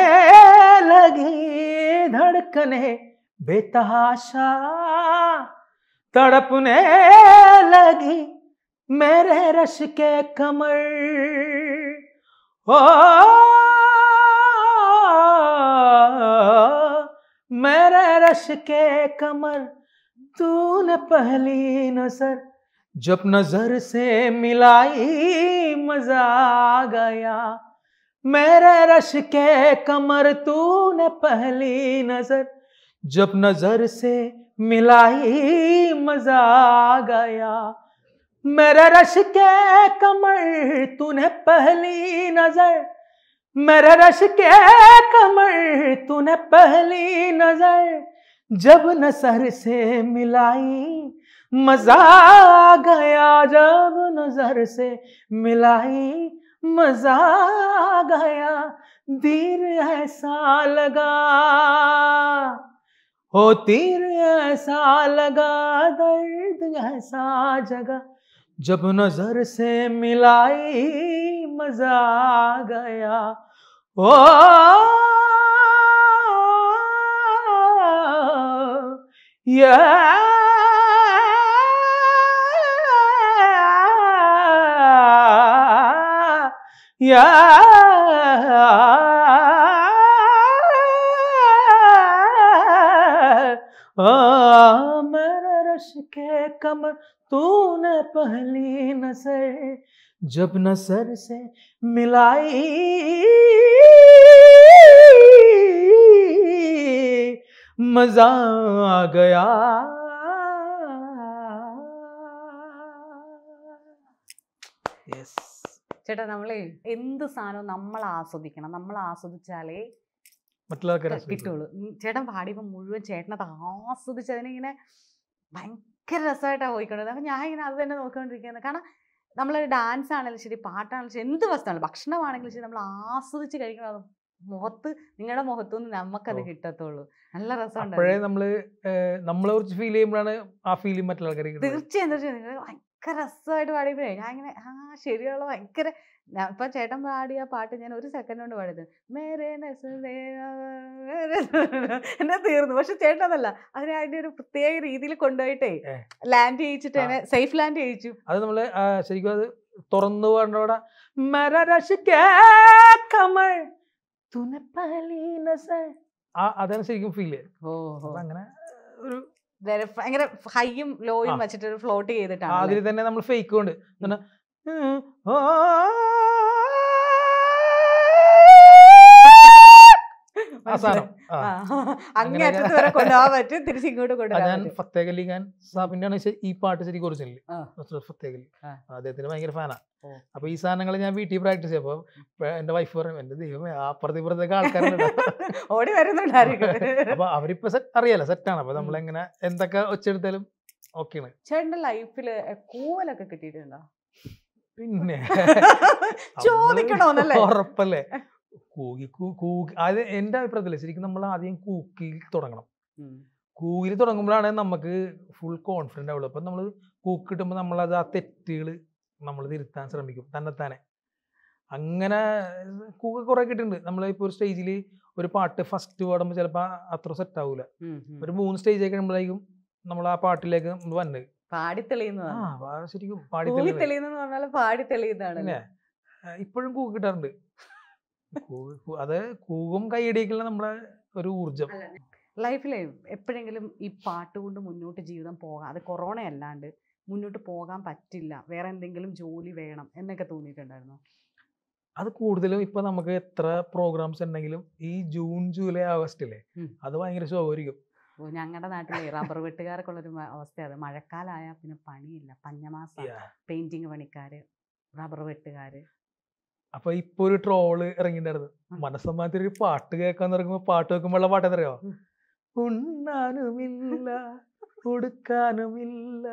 S1: लगी धड़कने बेतहाशा तड़पने लगी मेरे रश के कमर ओ मेरे रश के कमर तूने पहली नजर जब नजर से मिलाई मजा आ गया मेरे रश के कमर तूने पहली नजर जब नजर से मिला ही मजा आ गया मेरे रश के कमर तूने पहली नजर मेरे रश के कमर तूने पहली नजर जब सर से मिलाई मजा आ गया जब नजर से मिलाई मजा आ गया दिल ऐसा लगा हो तीर ऐसा लगा दर्द ऐसा जगा जब नजर से मिलाई मजा आ गया ओ ये या आ मेरा रश के कमर तूने पहली नजर जब नजर से मिलाई मजा आ गया
S3: ചേട്ടാ നമ്മളെ എന്ത് സാധനവും നമ്മൾ ആസ്വദിക്കണം നമ്മൾ ആസ്വദിച്ചാലേ
S2: കിട്ടുള്ളൂ
S3: ചേട്ടൻ പാടിയപ്പോൾ മുഴുവൻ ചേട്ടനത് ആസ്വദിച്ച് അതിനിങ്ങനെ ഭയങ്കര രസമായിട്ടാണ് പോയിക്കൊണ്ടത് അപ്പം ഞാൻ ഇങ്ങനെ അത് തന്നെ നോക്കിക്കൊണ്ടിരിക്കുന്നത് കാരണം നമ്മളൊരു ഡാൻസ് ആണെങ്കിലും ശരി പാട്ടാണെങ്കിലും ശരി എന്ത് വസ്തുവാണ് ഭക്ഷണമാണെങ്കിലും ശരി നമ്മൾ ആസ്വദിച്ച് കഴിക്കണം അത് മുഖത്ത് നിങ്ങളുടെ മുഖത്തു നിന്ന് നമുക്കത് കിട്ടത്തുള്ളൂ നല്ല രസമുണ്ട് നമ്മള്
S2: നമ്മളെ കുറിച്ച് ഫീൽ ചെയ്യുമ്പോഴാണ് ആ ഫീലിംഗ് മറ്റുള്ള
S3: തീർച്ചയായും തീർച്ചയായും ഭയങ്കര രസമായിട്ട് പാടിയപ്പോ ഞാൻ ഇങ്ങനെ ആ ശരിയുള്ള ഭയങ്കര ഇപ്പൊ ചേട്ടൻ പാടിയ പാട്ട് ഞാൻ ഒരു സെക്കൻഡ് കൊണ്ട് പാടിയത് മേരേ എന്നെ തീർന്നു പക്ഷെ ചേട്ടനല്ല അതല്ല അതിനെ അതിന്റെ ഒരു പ്രത്യേക രീതിയിൽ കൊണ്ടുപോയിട്ടേ ലാൻഡ് ചെയ്യിച്ചിട്ട് എന്നെ സേഫ് ലാൻഡ് ചെയ്യിച്ചു അത്
S2: നമ്മള് ശരിക്കും അത് തുറന്നു പറഞ്ഞോടെ കമൾ തുനപ്പാലീനസ അതാണ് ശരിക്കും ഫീൽ ഓ അങ്ങനെ
S3: ഒരു ഭയങ്കര ഹൈയും ലോയും വെച്ചിട്ട് ഫ്ലോട്ട് ചെയ്തിട്ടാണ് അതിൽ
S2: തന്നെ നമ്മൾ ഫേക്ക് കൊണ്ട് അങ്ങേറ്റത്ത് വരെ കൊണ്ടുപോകാൻ പറ്റും ഇങ്ങോട്ട് കൊണ്ടുപോകാൻ ഫത്തേഖ് അലി ഖാൻ സാബിന്റെ ഈ പാട്ട് ശരി ഒറിജിനൽ ഫത്തേഖ് അലി അദ്ദേഹത്തിന് ഭയങ്കര ഫാനാ അപ്പൊ ഈ സാധനങ്ങൾ ഞാൻ വീട്ടിൽ പ്രാക്ടീസ് ചെയ്യപ്പോ എന്റെ വൈഫ് പറയും എന്റെ ദൈവമേ അപ്പുറത്തെ ഇപ്പുറത്തേക്ക് ആൾക്കാരുണ്ട് ഓടി വരുന്നുണ്ടായിരിക്കും അപ്പൊ അവരിപ്പോ അറിയാലോ സെറ്റാണ് അപ്പൊ നമ്മളെങ്ങനെ എന്തൊക്കെ ഒച്ചെടുത്താലും ഓക്കെയാണ്
S3: ചേട്ടന്റെ ലൈഫില് കൂവലൊക്കെ
S1: കിട്ടിയിട്ടുണ്ടോ
S2: പിന്നെ ചോദിക്കണോന്നല്ലേ ഉറപ്പല്ലേ കൂകി കൂകി അത് എൻ്റെ അഭിപ്രായത്തിൽ ശരിക്കും നമ്മൾ ആദ്യം കൂക്കിൽ തുടങ്ങണം കൂകിൽ തുടങ്ങുമ്പോഴാണ് നമുക്ക് ഫുൾ കോൺഫിഡൻ്റ് ആവുള്ളൂ അപ്പം നമ്മൾ കൂക്ക് കിട്ടുമ്പോൾ നമ്മളത് ആ തെറ്റുകൾ നമ്മൾ തിരുത്താൻ ശ്രമിക്കും തന്നെത്താനെ അങ്ങനെ കൂക്ക് കുറേ കിട്ടിയിട്ടുണ്ട് നമ്മളിപ്പോൾ ഒരു സ്റ്റേജിൽ ഒരു പാട്ട് ഫസ്റ്റ് പാടുമ്പോൾ ചിലപ്പോൾ അത്ര സെറ്റ് ആവില്ല ഒരു മൂന്ന് സ്റ്റേജ് ഒക്കെ കഴിയുമ്പോഴേക്കും നമ്മൾ ആ പാട്ടിലേക്ക് വന്ന്
S3: പാടി തെളിയുന്നതാണ്
S2: ശരിക്കും പാടി ഇപ്പോഴും കൂക്ക് കിട്ടാറുണ്ട് അത് കൂകും കൈയടിക്കില്ല നമ്മളെ ഒരു ഊർജം
S3: ലൈഫിലെ എപ്പോഴെങ്കിലും ഈ പാട്ട് കൊണ്ട് മുന്നോട്ട് ജീവിതം പോകാം അത് കൊറോണ അല്ലാണ്ട് മുന്നോട്ട് പോകാൻ പറ്റില്ല വേറെ എന്തെങ്കിലും ജോലി വേണം എന്നൊക്കെ തോന്നിയിട്ടുണ്ടായിരുന്നു
S2: അത് കൂടുതലും ഇപ്പൊ നമുക്ക് എത്ര പ്രോഗ്രാംസ് ഉണ്ടെങ്കിലും ഈ ജൂൺ ജൂലൈ ആഗസ്റ്റിലെ അത് ഭയങ്കര സ്വാഭാവികം
S3: ഞങ്ങളുടെ നാട്ടിലെ റബ്ബർ വെട്ടുകാർക്കുള്ളൊരു അവസ്ഥ അവസ്ഥയാണ് മഴക്കാലമായ പിന്നെ പണിയില്ല പഞ്ഞമാസം പെയിന്റിങ് പണിക്കാര് റബ്ബർ വെട്ടുകാര്
S2: അപ്പൊ ഇപ്പൊ ഒരു ട്രോള് ഇറങ്ങിണ്ടായിരുന്നു മനസ്സമ്മാനത്തിൽ ഒരു പാട്ട് കേൾക്കാൻ തുടങ്ങുമ്പോ പാട്ട് പാട്ട് പാട്ടെന്നറിയോ
S1: ഉണ്ണാനുമില്ല കൊടുക്കാനുമില്ല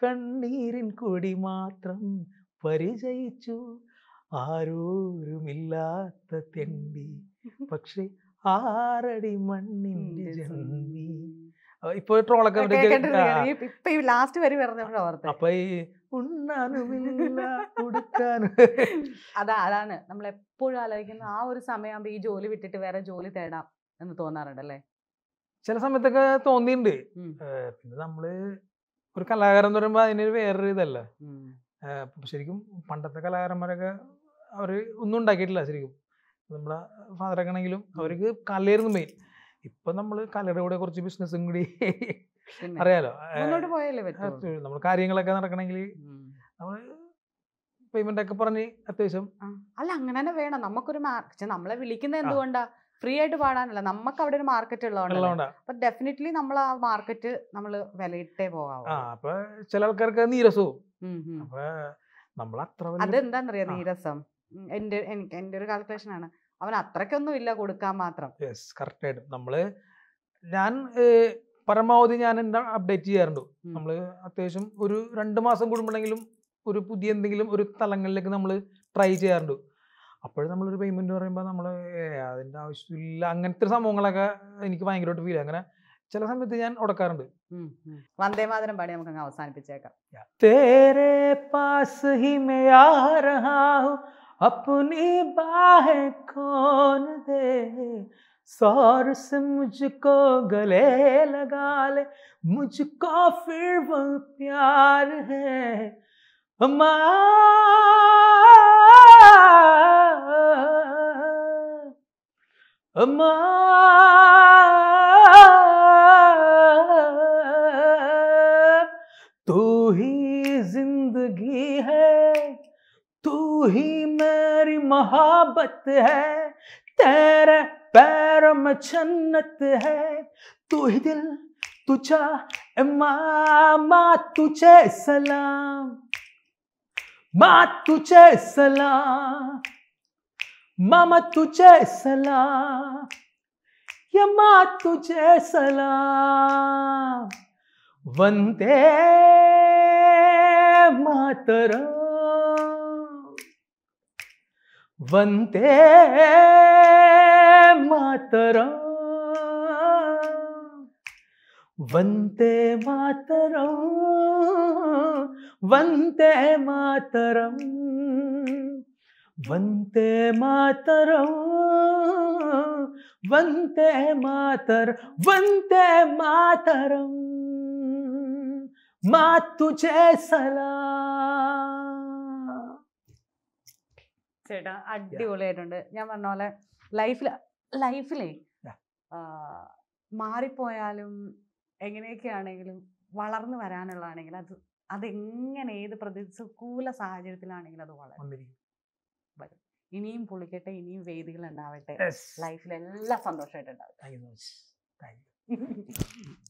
S1: കണ്ണീരിൻ കൊടി മാത്രം പരിചയിച്ചു ആരോരുമില്ലാത്ത തെണ്ടി പക്ഷെ ആറടി മണ്ണിന്റെ ജന്മി
S2: ഇപ്പൊ ട്രോളൊക്കെ ലാസ്റ്റ് വരി ഈ
S3: അതാ അതാണ് നമ്മൾ എപ്പോഴും ആലോചിക്കുന്ന ആ ഒരു സമയമാകുമ്പോ ഈ ജോലി വിട്ടിട്ട് വേറെ ജോലി തേടാം എന്ന് തോന്നാറുണ്ടല്ലേ
S2: ചില സമയത്തൊക്കെ തോന്നിയിട്ടുണ്ട് പിന്നെ നമ്മള് ഒരു കലാകാരൻ എന്ന് പറയുമ്പോ അതിനൊരു വേറൊരു ഇതല്ല ശരിക്കും പണ്ടത്തെ കലാകാരന്മാരൊക്കെ അവര് ഒന്നും ഉണ്ടാക്കിയിട്ടില്ല ശരിക്കും നമ്മളെ ഫാദറൊക്കെ ആണെങ്കിലും അവർക്ക് കലയായിരുന്നു മെയിൻ ഇപ്പൊ നമ്മൾ കലയുടെ കുറച്ച് ബിസിനസ്സും കൂടി അറിയാലോ നമ്മൾ കാര്യങ്ങളൊക്കെ നടക്കണമെങ്കിൽ നമ്മൾ പേയ്മെന്റ് ഒക്കെ പറഞ്ഞ് അത്യാവശ്യം
S3: അല്ല അങ്ങനെ തന്നെ വേണം നമുക്കൊരു നമ്മളെ വിളിക്കുന്നത് എന്തുകൊണ്ടാ ഫ്രീ ആയിട്ട് പാടാനല്ല നമുക്ക് അവിടെ ഒരു മാർക്കറ്റ് ഉള്ളതുകൊണ്ട് അപ്പൊ ഡെഫിനറ്റ്ലി നമ്മൾ ആ മാർക്കറ്റ് നമ്മൾ വിലയിട്ടേ പോകാം
S2: അപ്പൊ ചില ആൾക്കാർക്ക് നീരസവും അപ്പൊ നമ്മൾ നീരസം
S3: എന്റെ എനിക്ക് എൻ്റെ ഒരു കാൽക്കുലേഷൻ ആണ് അവൻ
S2: അത്രക്കൊന്നും ഇല്ല കൊടുക്കാൻ മാത്രം യെസ് കറക്റ്റ് ആയിട്ട് നമ്മള് ഞാൻ പരമാവധി ഞാൻ എന്താ അപ്ഡേറ്റ് ചെയ്യാറുണ്ട് നമ്മൾ അത്യാവശ്യം ഒരു രണ്ട് മാസം കൂടുമ്പോഴെങ്കിലും ഒരു പുതിയ എന്തെങ്കിലും ഒരു തലങ്ങളിലേക്ക് നമ്മൾ ട്രൈ ചെയ്യാറുണ്ട് അപ്പോഴും നമ്മളൊരു പേയ്മെന്റ് പറയുമ്പോൾ നമ്മൾ അതിൻ്റെ ആവശ്യമില്ല അങ്ങനത്തെ സംഭവങ്ങളൊക്കെ എനിക്ക് ഭയങ്കരമായിട്ട് ഫീൽ അങ്ങനെ ചില സമയത്ത് ഞാൻ ഉടക്കാറുണ്ട്
S3: വന്ദേ മാതരം പാടി നമുക്ക് അങ്ങ് അവസാനിപ്പിച്ചേക്കാം
S1: തേരെ പാസ് ഹി अपनी बाहें कौन दे सौर से मुझको गले लगा ले मुझको फिर वो प्यार है अम्मा तू ही जिंदगी है तू ही मेरी मोहब्बत है तेरे पैर में है तू ही दिल तुझा मामा तुझे सलाम मा तुझे सलाम मामा तुझे सलाम ये मा तुझे सलाम वंदे मातरम वंदे मातरम वंदे मातरम वंदे मातरम वंदे मातरम वंदे मातर वंदे मातरम मातु तुझे सलाम
S3: ചേട്ടാ അടിപൊളിയായിട്ടുണ്ട് ഞാൻ പറഞ്ഞ പോലെ ലൈഫിൽ ലൈഫിലേ മാറിപ്പോയാലും എങ്ങനെയൊക്കെ ആണെങ്കിലും വളർന്നു വരാനുള്ളതാണെങ്കിൽ അത് അതെങ്ങനെ ഏത് പ്രതികൂല സാഹചര്യത്തിലാണെങ്കിലും അത് വളരും ഇനിയും പൊളിക്കട്ടെ ഇനിയും വേദികൾ ഉണ്ടാവട്ടെ ലൈഫിൽ എല്ലാം
S1: സന്തോഷമായിട്ടുണ്ടാവട്ടെ